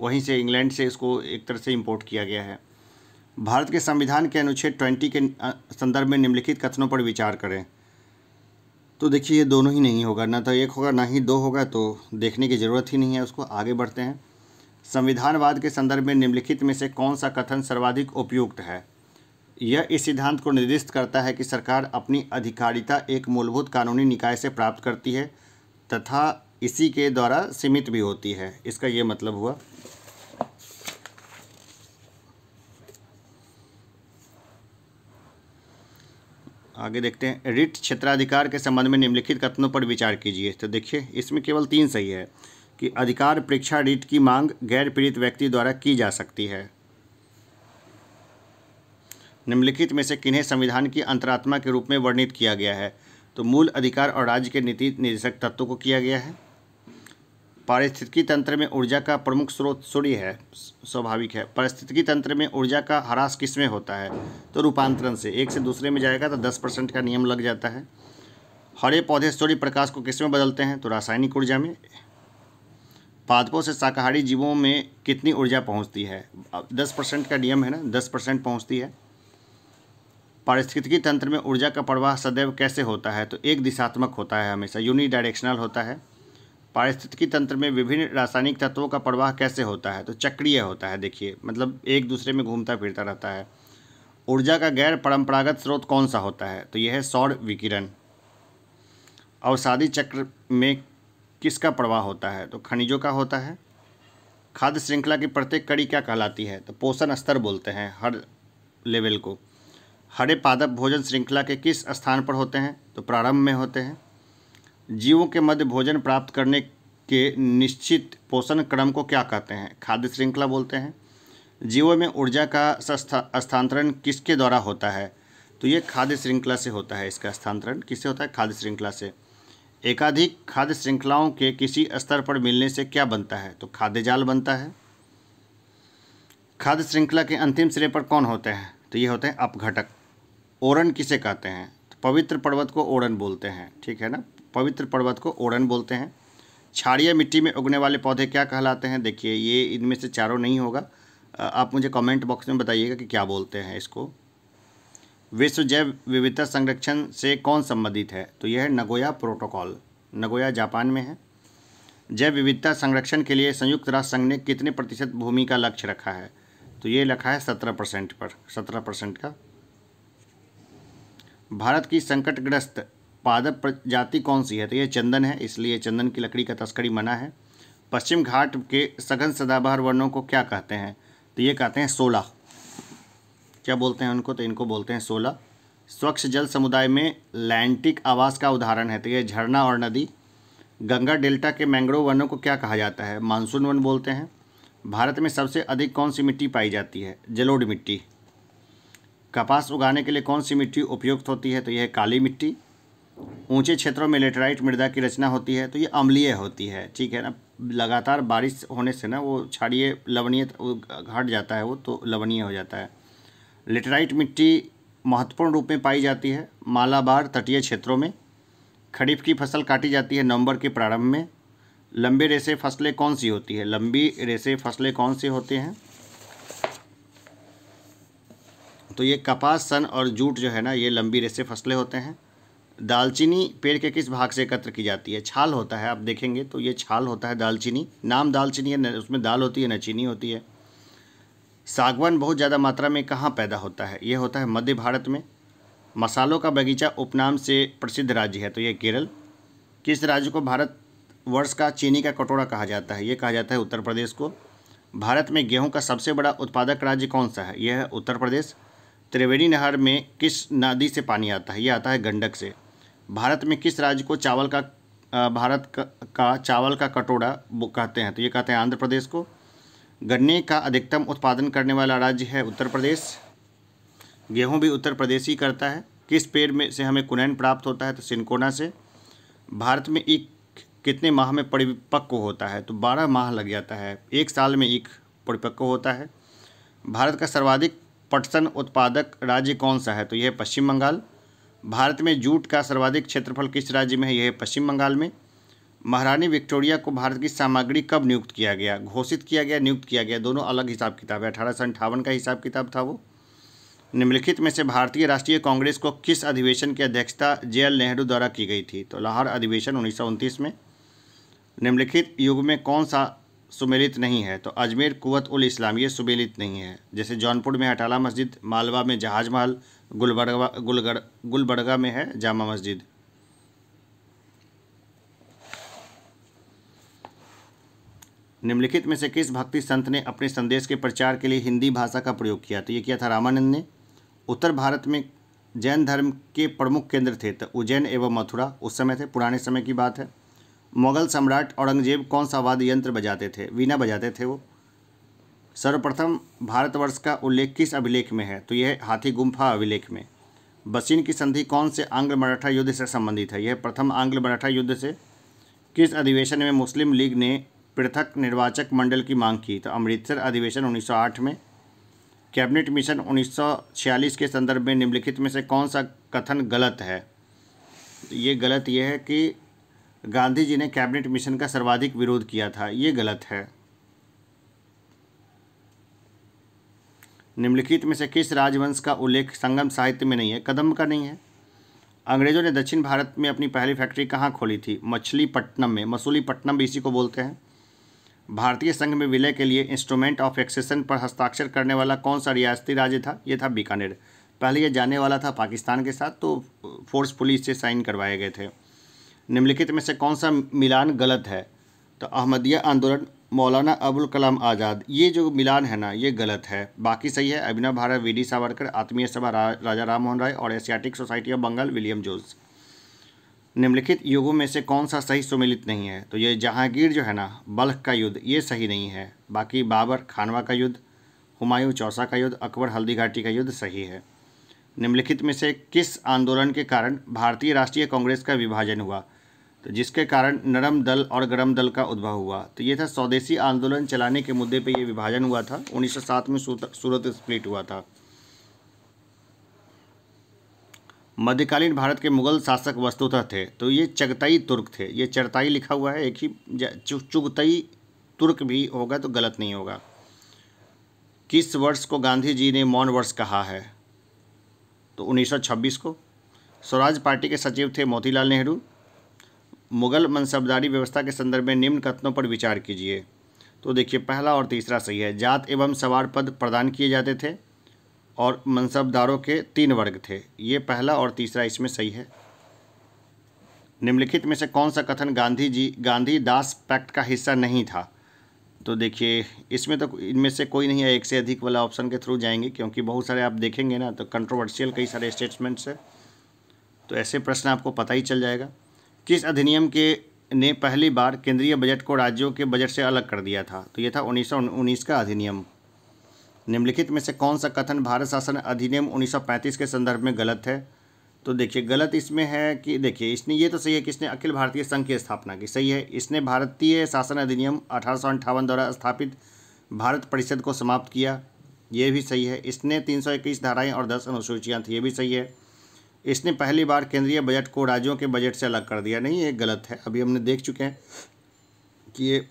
वहीं से इंग्लैंड से इसको एक तरह से इम्पोर्ट किया गया है भारत के संविधान के अनुच्छेद ट्वेंटी के संदर्भ में निम्नलिखित कथनों पर विचार करें तो देखिए ये दोनों ही नहीं होगा ना तो एक होगा ना ही दो होगा तो देखने की ज़रूरत ही नहीं है उसको आगे बढ़ते हैं संविधानवाद के संदर्भ में निम्नलिखित में से कौन सा कथन सर्वाधिक उपयुक्त है यह इस सिद्धांत को निर्दिष्ट करता है कि सरकार अपनी अधिकारिता एक मूलभूत कानूनी निकाय से प्राप्त करती है तथा इसी के द्वारा सीमित भी होती है इसका यह मतलब हुआ आगे देखते हैं रिट क्षेत्राधिकार के संबंध में निम्नलिखित कथनों पर विचार कीजिए तो देखिए इसमें केवल तीन सही है कि अधिकार परीक्षा रिट की मांग गैर पीड़ित व्यक्ति द्वारा की जा सकती है निम्नलिखित में से किन्हें संविधान की अंतरात्मा के रूप में वर्णित किया गया है तो मूल अधिकार और राज्य के नीति निर्देशक तत्व को किया गया है पारिस्थितिकी तंत्र में ऊर्जा का प्रमुख स्रोत सूर्य है स्वाभाविक है पारिस्थितिकी तंत्र में ऊर्जा का ह्रास किस में होता है तो रूपांतरण से एक से दूसरे में जाएगा तो दस परसेंट का नियम लग जाता है हरे पौधे सूर्य प्रकाश को किस में बदलते हैं तो रासायनिक ऊर्जा में पादपों से शाकाहारी जीवों में कितनी ऊर्जा पहुंचती है दस परसेंट का नियम है ना दस परसेंट पहुँचती है पारिस्थितिकी तंत्र में ऊर्जा का प्रवाह सदैव कैसे होता है तो एक दिशात्मक होता है हमेशा यूनिडायरेक्शनल होता है पारिस्थितिकी तंत्र में विभिन्न रासायनिक तत्वों का प्रवाह कैसे होता है तो चक्रीय होता है देखिए मतलब एक दूसरे में घूमता फिरता रहता है ऊर्जा का गैर परंपरागत स्रोत कौन सा होता है तो यह है सौर विकिरण अवसादी चक्र में किसका प्रवाह होता है तो खनिजों का होता है खाद्य श्रृंखला की प्रत्येक कड़ी क्या कहलाती है तो पोषण स्तर बोलते हैं हर लेवल को हरे पादप भोजन श्रृंखला के किस स्थान पर होते हैं तो प्रारंभ में होते हैं जीवों के मध्य भोजन प्राप्त करने के निश्चित पोषण क्रम को क्या कहते हैं खाद्य श्रृंखला बोलते हैं जीवों में ऊर्जा का स्थानांतरण किसके द्वारा होता है तो ये खाद्य श्रृंखला से होता है इसका स्थानांतरण किससे होता है खाद्य श्रृंखला से एकाधिक खाद्य श्रृंखलाओं के किसी स्तर पर मिलने से क्या बनता है तो खाद्य जाल बनता है खाद्य श्रृंखला के अंतिम सिरे पर कौन होते हैं तो ये होते हैं अपघटक ओरन किसे कहते हैं पवित्र पर्वत को ओरन बोलते हैं ठीक है ना पवित्र पर्वत को ओरन बोलते हैं क्षारीय मिट्टी में उगने वाले पौधे क्या कहलाते हैं देखिए ये इनमें से चारों नहीं होगा आप मुझे कमेंट बॉक्स में बताइएगा कि क्या बोलते हैं इसको विश्व जैव विविधता संरक्षण से कौन संबंधित है तो यह है नगोया प्रोटोकॉल नगोया जापान में है जैव विविधता संरक्षण के लिए संयुक्त राष्ट्र संघ ने कितने प्रतिशत भूमि का लक्ष्य रखा है तो ये रखा है सत्रह परसेंट पर सत्रह परसेंट का भारत की संकटग्रस्त पादप प्रजाति कौन सी है तो यह चंदन है इसलिए चंदन की लकड़ी का तस्करी मना है पश्चिम घाट के सघन सदाबहार वर्णों को क्या कहते हैं तो ये कहते हैं सोलह क्या बोलते हैं उनको तो इनको बोलते हैं सोलह स्वच्छ जल समुदाय में लैंटिक आवास का उदाहरण है तो यह झरना और नदी गंगा डेल्टा के मैंग्रोव वनों को क्या कहा जाता है मानसून वन बोलते हैं भारत में सबसे अधिक कौन सी मिट्टी पाई जाती है जलोढ़ मिट्टी कपास उगाने के लिए कौन सी मिट्टी उपयुक्त होती है तो यह काली मिट्टी ऊंचे क्षेत्रों में लेटराइट मृदा की रचना होती है तो ये अम्लीय होती है ठीक है ना लगातार बारिश होने से ना वो छाड़िए लवणीय तो घट जाता है वो तो लवणीय हो जाता है लेटराइट मिट्टी महत्वपूर्ण रूप में पाई जाती है मालाबार तटीय क्षेत्रों में खरीफ की फसल काटी जाती है नवंबर के प्रारंभ में लंबे रेसे फसलें कौन सी होती है लंबी रेसे फसलें कौन सी होते हैं तो ये कपास सन और जूट जो है ना ये लंबी रेसे फसलें होते हैं दालचीनी पेड़ के किस भाग से एकत्र की जाती है छाल होता है आप देखेंगे तो ये छाल होता है दालचीनी नाम दालचीनी है उसमें दाल होती है न चीनी होती है सागवान बहुत ज़्यादा मात्रा में कहाँ पैदा होता है ये होता है मध्य भारत में मसालों का बगीचा उपनाम से प्रसिद्ध राज्य है तो ये केरल किस राज्य को भारत वर्ष का चीनी का कटोरा कहा जाता है ये कहा जाता है उत्तर प्रदेश को भारत में गेहूं का सबसे बड़ा उत्पादक राज्य कौन सा है यह है उत्तर प्रदेश त्रिवेणी नहर में किस नदी से पानी आता है यह आता है गंडक से भारत में किस राज्य को चावल का भारत का, का चावल का कटोरा कहते हैं तो ये कहते हैं आंध्र प्रदेश को गन्ने का अधिकतम उत्पादन करने वाला राज्य है उत्तर प्रदेश गेहूं भी उत्तर प्रदेश ही करता है किस पेड़ में से हमें कुनैन प्राप्त होता है तो सिनकोना से भारत में एक कितने माह में परिपक्व होता है तो बारह माह लग जाता है एक साल में एक परिपक्व होता है भारत का सर्वाधिक पटसन उत्पादक राज्य कौन सा है तो यह पश्चिम बंगाल भारत में जूट का सर्वाधिक क्षेत्रफल किस राज्य में है यह पश्चिम बंगाल में महारानी विक्टोरिया को भारत की सामग्री कब नियुक्त किया गया घोषित किया गया नियुक्त किया गया दोनों अलग हिसाब किताब है अठारह सौ अंठावन का हिसाब किताब था वो निम्नलिखित में से भारतीय राष्ट्रीय कांग्रेस को किस अधिवेशन की अध्यक्षता जे एल नेहरू द्वारा की गई थी तो लाहौर अधिवेशन उन्नीस में निम्नलिखित युग में कौन सा सुमेलित नहीं है तो अजमेर कुवत उल इस्लाम ये सुमेलित नहीं है जैसे जौनपुर में अटाला मस्जिद मालवा में जहाज महल गुलबड़गा गुलबड़गा में है जामा मस्जिद निम्नलिखित में से किस भक्ति संत ने अपने संदेश के प्रचार के लिए हिंदी भाषा का प्रयोग किया तो ये किया था रामानंद ने उत्तर भारत में जैन धर्म के प्रमुख केंद्र थे तो उज्जैन एवं मथुरा उस समय थे पुराने समय की बात है मुग़ल सम्राट औरंगजेब कौन सा वाद्य यंत्र बजाते थे वीणा बजाते थे वो सर्वप्रथम भारतवर्ष का उल्लेख किस अभिलेख में है तो यह हाथी गुम्फा अभिलेख में बसीन की संधि कौन से आंग्ल मराठा युद्ध से संबंधित है यह प्रथम आंग्ल मराठा युद्ध से किस अधिवेशन में मुस्लिम लीग ने पृथक निर्वाचक मंडल की मांग की तो अमृतसर अधिवेशन उन्नीस में कैबिनेट मिशन 1946 के संदर्भ में निम्नलिखित में से कौन सा कथन गलत है ये गलत यह है कि गांधी जी ने कैबिनेट मिशन का सर्वाधिक विरोध किया था ये गलत है निम्नलिखित में से किस राजवंश का उल्लेख संगम साहित्य में नहीं है कदम का नहीं है अंग्रेजों ने दक्षिण भारत में अपनी पहली फैक्ट्री कहाँ खोली थी मछलीपट्टनम में मसूलीपट्टनम भी इसी को बोलते हैं भारतीय संघ में विलय के लिए इंस्ट्रूमेंट ऑफ एक्सेशन पर हस्ताक्षर करने वाला कौन सा रियासती राज्य था यह था बीकानेर पहले यह जाने वाला था पाकिस्तान के साथ तो फोर्स पुलिस से साइन करवाए गए थे निम्नलिखित में से कौन सा मिलान गलत है तो अहमदिया आंदोलन मौलाना अबुल कलाम आज़ाद ये जो मिलान है ना ये गलत है बाकी सही है अभिनव भारत वी डी सावरकर आत्मीय सभा रा, राजा राम मोहन राय और Asiatic Society of Bengal William जोस निम्नलिखित युगों में से कौन सा सही सुमिलित नहीं है तो ये जहांगीर जो है ना बल्ख का युद्ध ये सही नहीं है बाकी बाबर खानवा का युद्ध हुमायूं चौसा का युद्ध अकबर हल्दीघाटी का युद्ध सही है निम्नलिखित में से किस आंदोलन के कारण भारतीय राष्ट्रीय कांग्रेस का विभाजन हुआ तो जिसके कारण नरम दल और गरम दल का उद्भव हुआ तो ये था स्वदेशी आंदोलन चलाने के मुद्दे पे ये विभाजन हुआ था 1907 में सूरत स्प्लिट हुआ था मध्यकालीन भारत के मुगल शासक वस्तुतः थे तो ये चगताई तुर्क थे ये चरताई लिखा हुआ है एक ही चुगतई तुर्क भी होगा तो गलत नहीं होगा किस वर्ष को गांधी जी ने मौन वर्ष कहा है तो 1926 को स्वराज पार्टी के सचिव थे मोतीलाल नेहरू मुग़ल मनसबदारी व्यवस्था के संदर्भ में निम्न कथनों पर विचार कीजिए तो देखिए पहला और तीसरा सही है जात एवं सवार पद प्रदान किए जाते थे और मनसबदारों के तीन वर्ग थे ये पहला और तीसरा इसमें सही है निम्नलिखित में से कौन सा कथन गांधी जी गांधी दास पैक्ट का हिस्सा नहीं था तो देखिए इसमें तो इनमें से कोई नहीं है एक से अधिक वाला ऑप्शन के थ्रू जाएंगे क्योंकि बहुत सारे आप देखेंगे ना तो कंट्रोवर्शियल कई सारे स्टेटमेंट्स हैं तो ऐसे प्रश्न आपको पता ही चल जाएगा किस अधिनियम के ने पहली बार केंद्रीय बजट को राज्यों के बजट से अलग कर दिया था तो यह था उन्नीस का अधिनियम निम्नलिखित में से कौन सा कथन भारत शासन अधिनियम 1935 के संदर्भ में गलत है तो देखिए गलत इसमें है कि देखिए इसने ये तो सही है कि इसने अखिल भारतीय संघ की स्थापना की सही है इसने भारतीय शासन अधिनियम अठारह द्वारा स्थापित भारत परिषद को समाप्त किया ये भी सही है इसने तीन धाराएं और दस अनुसूचियाँ थी ये भी सही है इसने पहली बार केंद्रीय बजट को राज्यों के बजट से अलग कर दिया नहीं ये गलत है अभी हमने देख चुके हैं कि ये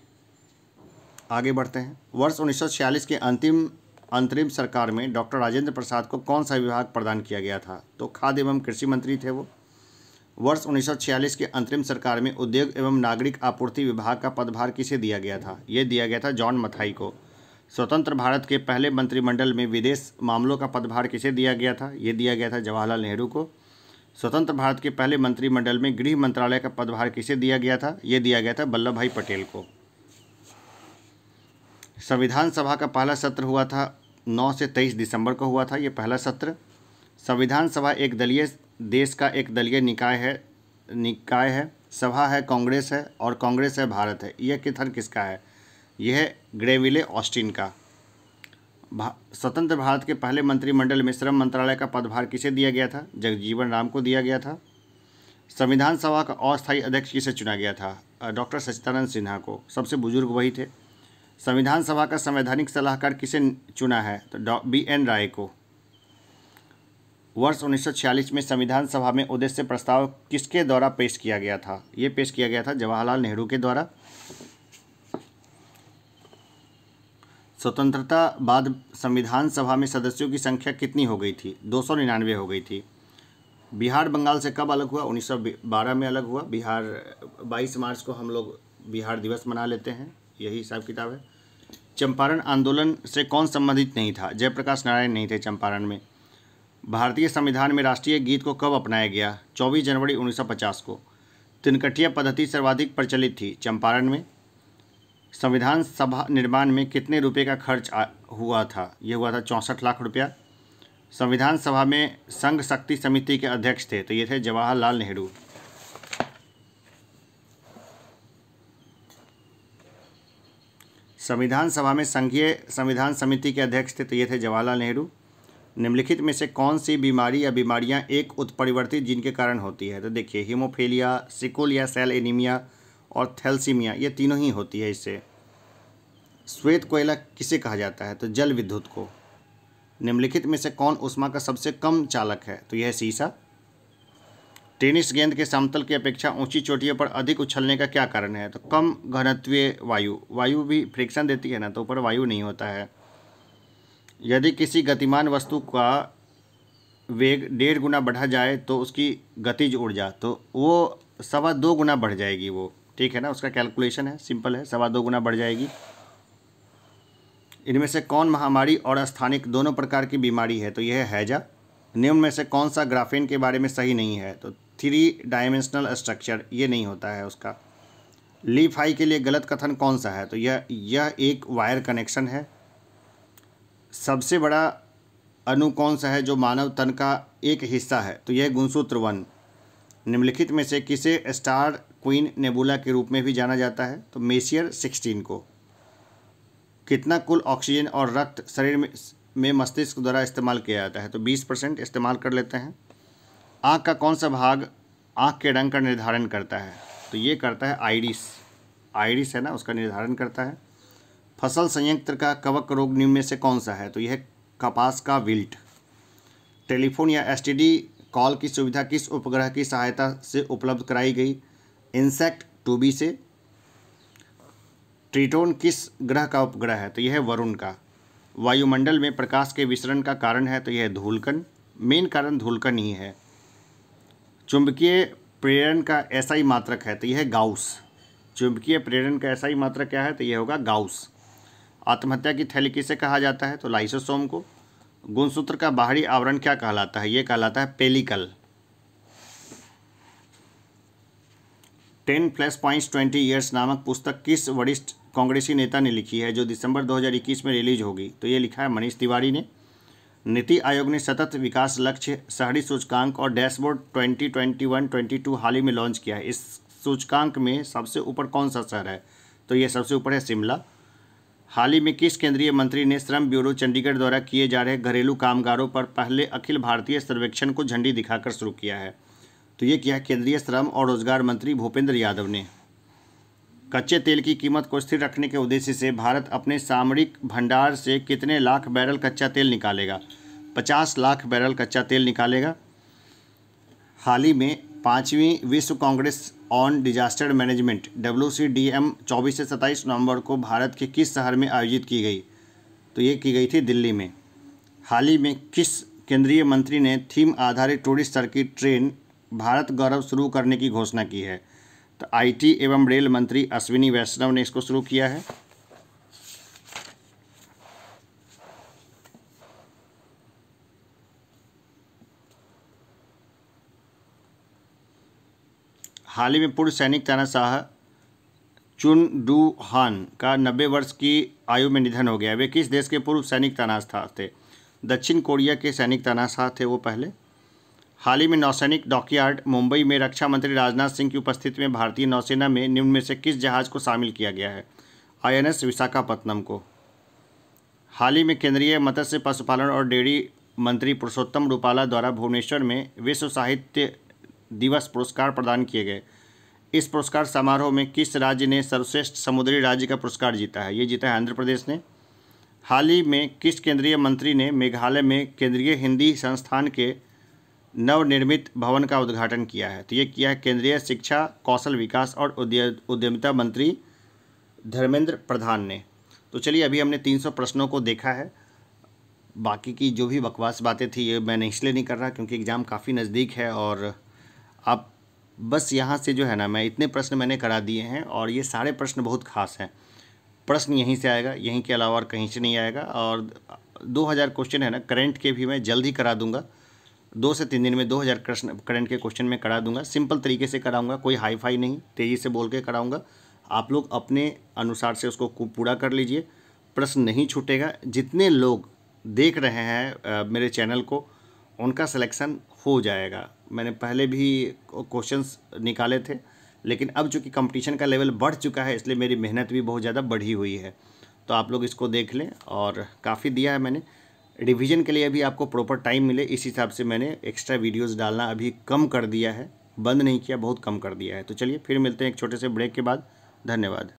आगे बढ़ते हैं वर्ष उन्नीस के अंतिम अंतरिम सरकार में डॉक्टर राजेंद्र प्रसाद को कौन सा विभाग प्रदान किया गया था तो खाद्य एवं कृषि मंत्री थे वो वर्ष 1946 के अंतरिम सरकार में उद्योग एवं नागरिक आपूर्ति विभाग का पदभार किसे दिया गया था ये दिया गया था जॉन मथाई को स्वतंत्र भारत के पहले मंत्रिमंडल में विदेश मामलों का पदभार किसे दिया गया था ये दिया गया था जवाहरलाल नेहरू को स्वतंत्र भारत के पहले मंत्रिमंडल में गृह मंत्रालय का पदभार किसे दिया गया था यह दिया गया था वल्लभ भाई पटेल को संविधान सभा का पहला सत्र हुआ था 9 से 23 दिसंबर को हुआ था यह पहला सत्र संविधान सभा एक दलीय देश का एक दलीय निकाय है निकाय है सभा है कांग्रेस है और कांग्रेस है भारत है यह किथर किसका है यह ग्रेविले ऑस्टिन का भा, स्वतंत्र भारत के पहले मंत्रिमंडल में श्रम मंत्रालय का पदभार किसे दिया गया था जगजीवन राम को दिया गया था संविधान सभा का अस्थायी अध्यक्ष किसे चुना गया था डॉक्टर सचिदानंद सिन्हा को सबसे बुजुर्ग वही थे संविधान सभा का संवैधानिक सलाहकार किसे चुना है तो डॉ बी एन राय को वर्ष 1946 में संविधान सभा में उद्देश्य प्रस्ताव किसके द्वारा पेश किया गया था ये पेश किया गया था जवाहरलाल नेहरू के द्वारा स्वतंत्रता बाद संविधान सभा में सदस्यों की संख्या कितनी हो गई थी दो सौ निन्यानवे हो गई थी बिहार बंगाल से कब अलग हुआ 1912 में अलग हुआ बिहार 22 मार्च को हम लोग बिहार दिवस मना लेते हैं यही हिसाब किताब है चंपारण आंदोलन से कौन संबंधित नहीं था जयप्रकाश नारायण नहीं थे चंपारण में भारतीय संविधान में राष्ट्रीय गीत को कब अपनाया गया 24 जनवरी 1950 को तिनकटिया पद्धति सर्वाधिक प्रचलित थी चंपारण में संविधान सभा निर्माण में कितने रुपए का खर्च आ, हुआ था यह हुआ था चौंसठ लाख रुपया संविधान सभा में संघ शक्ति समिति के अध्यक्ष थे तो ये थे जवाहरलाल नेहरू संविधान सभा में संघीय संविधान समिति के अध्यक्ष थे तो ये थे जवाहरलाल नेहरू निम्नलिखित में से कौन सी बीमारी या बीमारियां एक उत्परिवर्तित जिनके कारण होती है तो देखिए हीमोफेलिया सिकोल या सेल एनीमिया और थैलसीमिया ये तीनों ही होती है इससे श्वेत कोयला किसे कहा जाता है तो जल विद्युत को निम्नलिखित में से कौन उष्मा का सबसे कम चालक है तो यह है सीसा टेनिस गेंद के समतल की अपेक्षा ऊंची चोटियों पर अधिक उछलने का क्या कारण है तो कम घनत्वीय वायु वायु भी फ्रिक्शन देती है ना तो ऊपर वायु नहीं होता है यदि किसी गतिमान वस्तु का वेग डेढ़ गुना बढ़ा जाए तो उसकी गतिज ऊर्जा तो वो सवा दो गुना बढ़ जाएगी वो ठीक है ना उसका कैलकुलेशन है सिंपल है सवा दो गुना बढ़ जाएगी इनमें से कौन महामारी और स्थानिक दोनों प्रकार की बीमारी है तो यह हैजा निम्न में से कौन सा ग्राफेन के बारे में सही नहीं है तो थ्री डायमेंशनल स्ट्रक्चर ये नहीं होता है उसका लीफ हाई के लिए गलत कथन कौन सा है तो यह यह एक वायर कनेक्शन है सबसे बड़ा अनु कौन सा है जो मानव तन का एक हिस्सा है तो यह गुणसूत्र वन निम्नलिखित में से किसे स्टार क्वीन नेबुला के रूप में भी जाना जाता है तो मेसियर सिक्सटीन को कितना कुल ऑक्सीजन और रक्त शरीर में, मस्तिष्क द्वारा इस्तेमाल किया जाता है तो 20 परसेंट इस्तेमाल कर लेते हैं आँख का कौन सा भाग आँख के रंग का निर्धारण करता है तो ये करता है आइरिस आइरिस है ना उसका निर्धारण करता है फसल संयंत्र का कवक रोग निम्न से कौन सा है तो यह कपास का विल्ट टेलीफोन या एसटीडी कॉल की सुविधा किस उपग्रह की सहायता से उपलब्ध कराई गई इंसेक्ट टू बी से ट्रिटोन किस ग्रह का उपग्रह है तो यह है वरुण का वायुमंडल में प्रकाश के विसरण का कारण है तो यह धूलकन मेन कारण धूलकन ही है चुंबकीय प्रेरण का ऐसा ही मात्रक है तो यह गाउस चुंबकीय प्रेरण का ऐसा ही मात्रक क्या है तो यह होगा गाउस आत्महत्या की थैली किसे कहा जाता है तो लाइसोसोम को गुणसूत्र का बाहरी आवरण क्या कहलाता है यह कहलाता है pellicle ten plus points twenty years नामक पुस्तक किस वरिष्ठ कांग्रेसी नेता ने लिखी है जो दिसंबर 2021 में रिलीज होगी तो ये लिखा है मनीष तिवारी ने नीति आयोग ने सतत विकास लक्ष्य शहरी सूचकांक और डैशबोर्ड 2021 22 हाल ही में लॉन्च किया है इस सूचकांक में सबसे ऊपर कौन सा शहर है तो ये सबसे ऊपर है शिमला हाल ही में किस केंद्रीय मंत्री ने श्रम ब्यूरो चंडीगढ़ द्वारा किए जा रहे घरेलू कामगारों पर पहले अखिल भारतीय सर्वेक्षण को झंडी दिखाकर शुरू किया है तो ये किया केंद्रीय श्रम और रोजगार मंत्री भूपेंद्र यादव ने कच्चे तेल की कीमत को स्थिर रखने के उद्देश्य से भारत अपने सामरिक भंडार से कितने लाख बैरल कच्चा तेल निकालेगा 50 लाख बैरल कच्चा तेल निकालेगा हाल ही में पाँचवीं विश्व congress on disaster management W C D M चौबीस से सत्ताईस नवंबर को भारत के किस शहर में आयोजित की गई तो ये की गई थी दिल्ली में हाल ही में किस केंद्रीय मंत्री ने थीम आधारित tourist circuit train Bharat Gaurav शुरू करने की घोषणा की है तो आईटी एवं रेल मंत्री अश्विनी वैष्णव ने इसको शुरू किया है हाल ही में पूर्व सैनिक तानाशाह चुन डू हान का नब्बे वर्ष की आयु में निधन हो गया वे किस देश के पूर्व सैनिक तानाशाह थे दक्षिण कोरिया के सैनिक तानाशाह थे वो पहले हाल ही में नौसैनिक डॉकयार्ड मुंबई में रक्षा मंत्री राजनाथ सिंह की उपस्थिति में भारतीय नौसेना में निम्न में से किस जहाज को शामिल किया गया है आईएनएस विशाखापत्तनम को हाल ही में केंद्रीय मत्स्य पशुपालन और डेयरी मंत्री पुरुषोत्तम रूपाला द्वारा भुवनेश्वर में विश्व साहित्य दिवस पुरस्कार प्रदान किए गए इस पुरस्कार समारोह में किस राज्य ने सर्वश्रेष्ठ समुद्री राज्य का पुरस्कार जीता है ये जीता है आंध्र प्रदेश ने हाल ही में किस केंद्रीय मंत्री ने मेघालय में केंद्रीय हिंदी संस्थान के नवनिर्मित भवन का उद्घाटन किया है तो ये किया है केंद्रीय शिक्षा कौशल विकास और उद्यमिता मंत्री धर्मेंद्र प्रधान ने तो चलिए अभी हमने 300 प्रश्नों को देखा है बाकी की जो भी बकवास बातें थी ये मैंने इसलिए नहीं कर रहा क्योंकि एग्ज़ाम काफ़ी नज़दीक है और आप बस यहाँ से जो है ना मैं इतने प्रश्न मैंने करा दिए हैं और ये सारे प्रश्न बहुत खास हैं प्रश्न यहीं से आएगा यहीं के अलावा और कहीं से नहीं आएगा और 2000 क्वेश्चन है ना करेंट के भी मैं जल्द ही करा दूँगा दो से तीन दिन में दो हज़ार करंट के क्वेश्चन में करा दूंगा सिंपल तरीके से कराऊंगा कोई हाई फाई नहीं तेज़ी से बोल के कराऊंगा आप लोग अपने अनुसार से उसको पूरा कर लीजिए प्रश्न नहीं छूटेगा जितने लोग देख रहे हैं मेरे चैनल को उनका सिलेक्शन हो जाएगा मैंने पहले भी क्वेश्चंस निकाले थे लेकिन अब चूँकि कंपटीशन का लेवल बढ़ चुका है इसलिए मेरी मेहनत भी बहुत ज़्यादा बढ़ी हुई है तो आप लोग इसको देख लें और काफ़ी दिया है मैंने रिवीजन के लिए अभी आपको प्रॉपर टाइम मिले इस हिसाब से मैंने एक्स्ट्रा वीडियोस डालना अभी कम कर दिया है बंद नहीं किया बहुत कम कर दिया है तो चलिए फिर मिलते हैं एक छोटे से ब्रेक के बाद धन्यवाद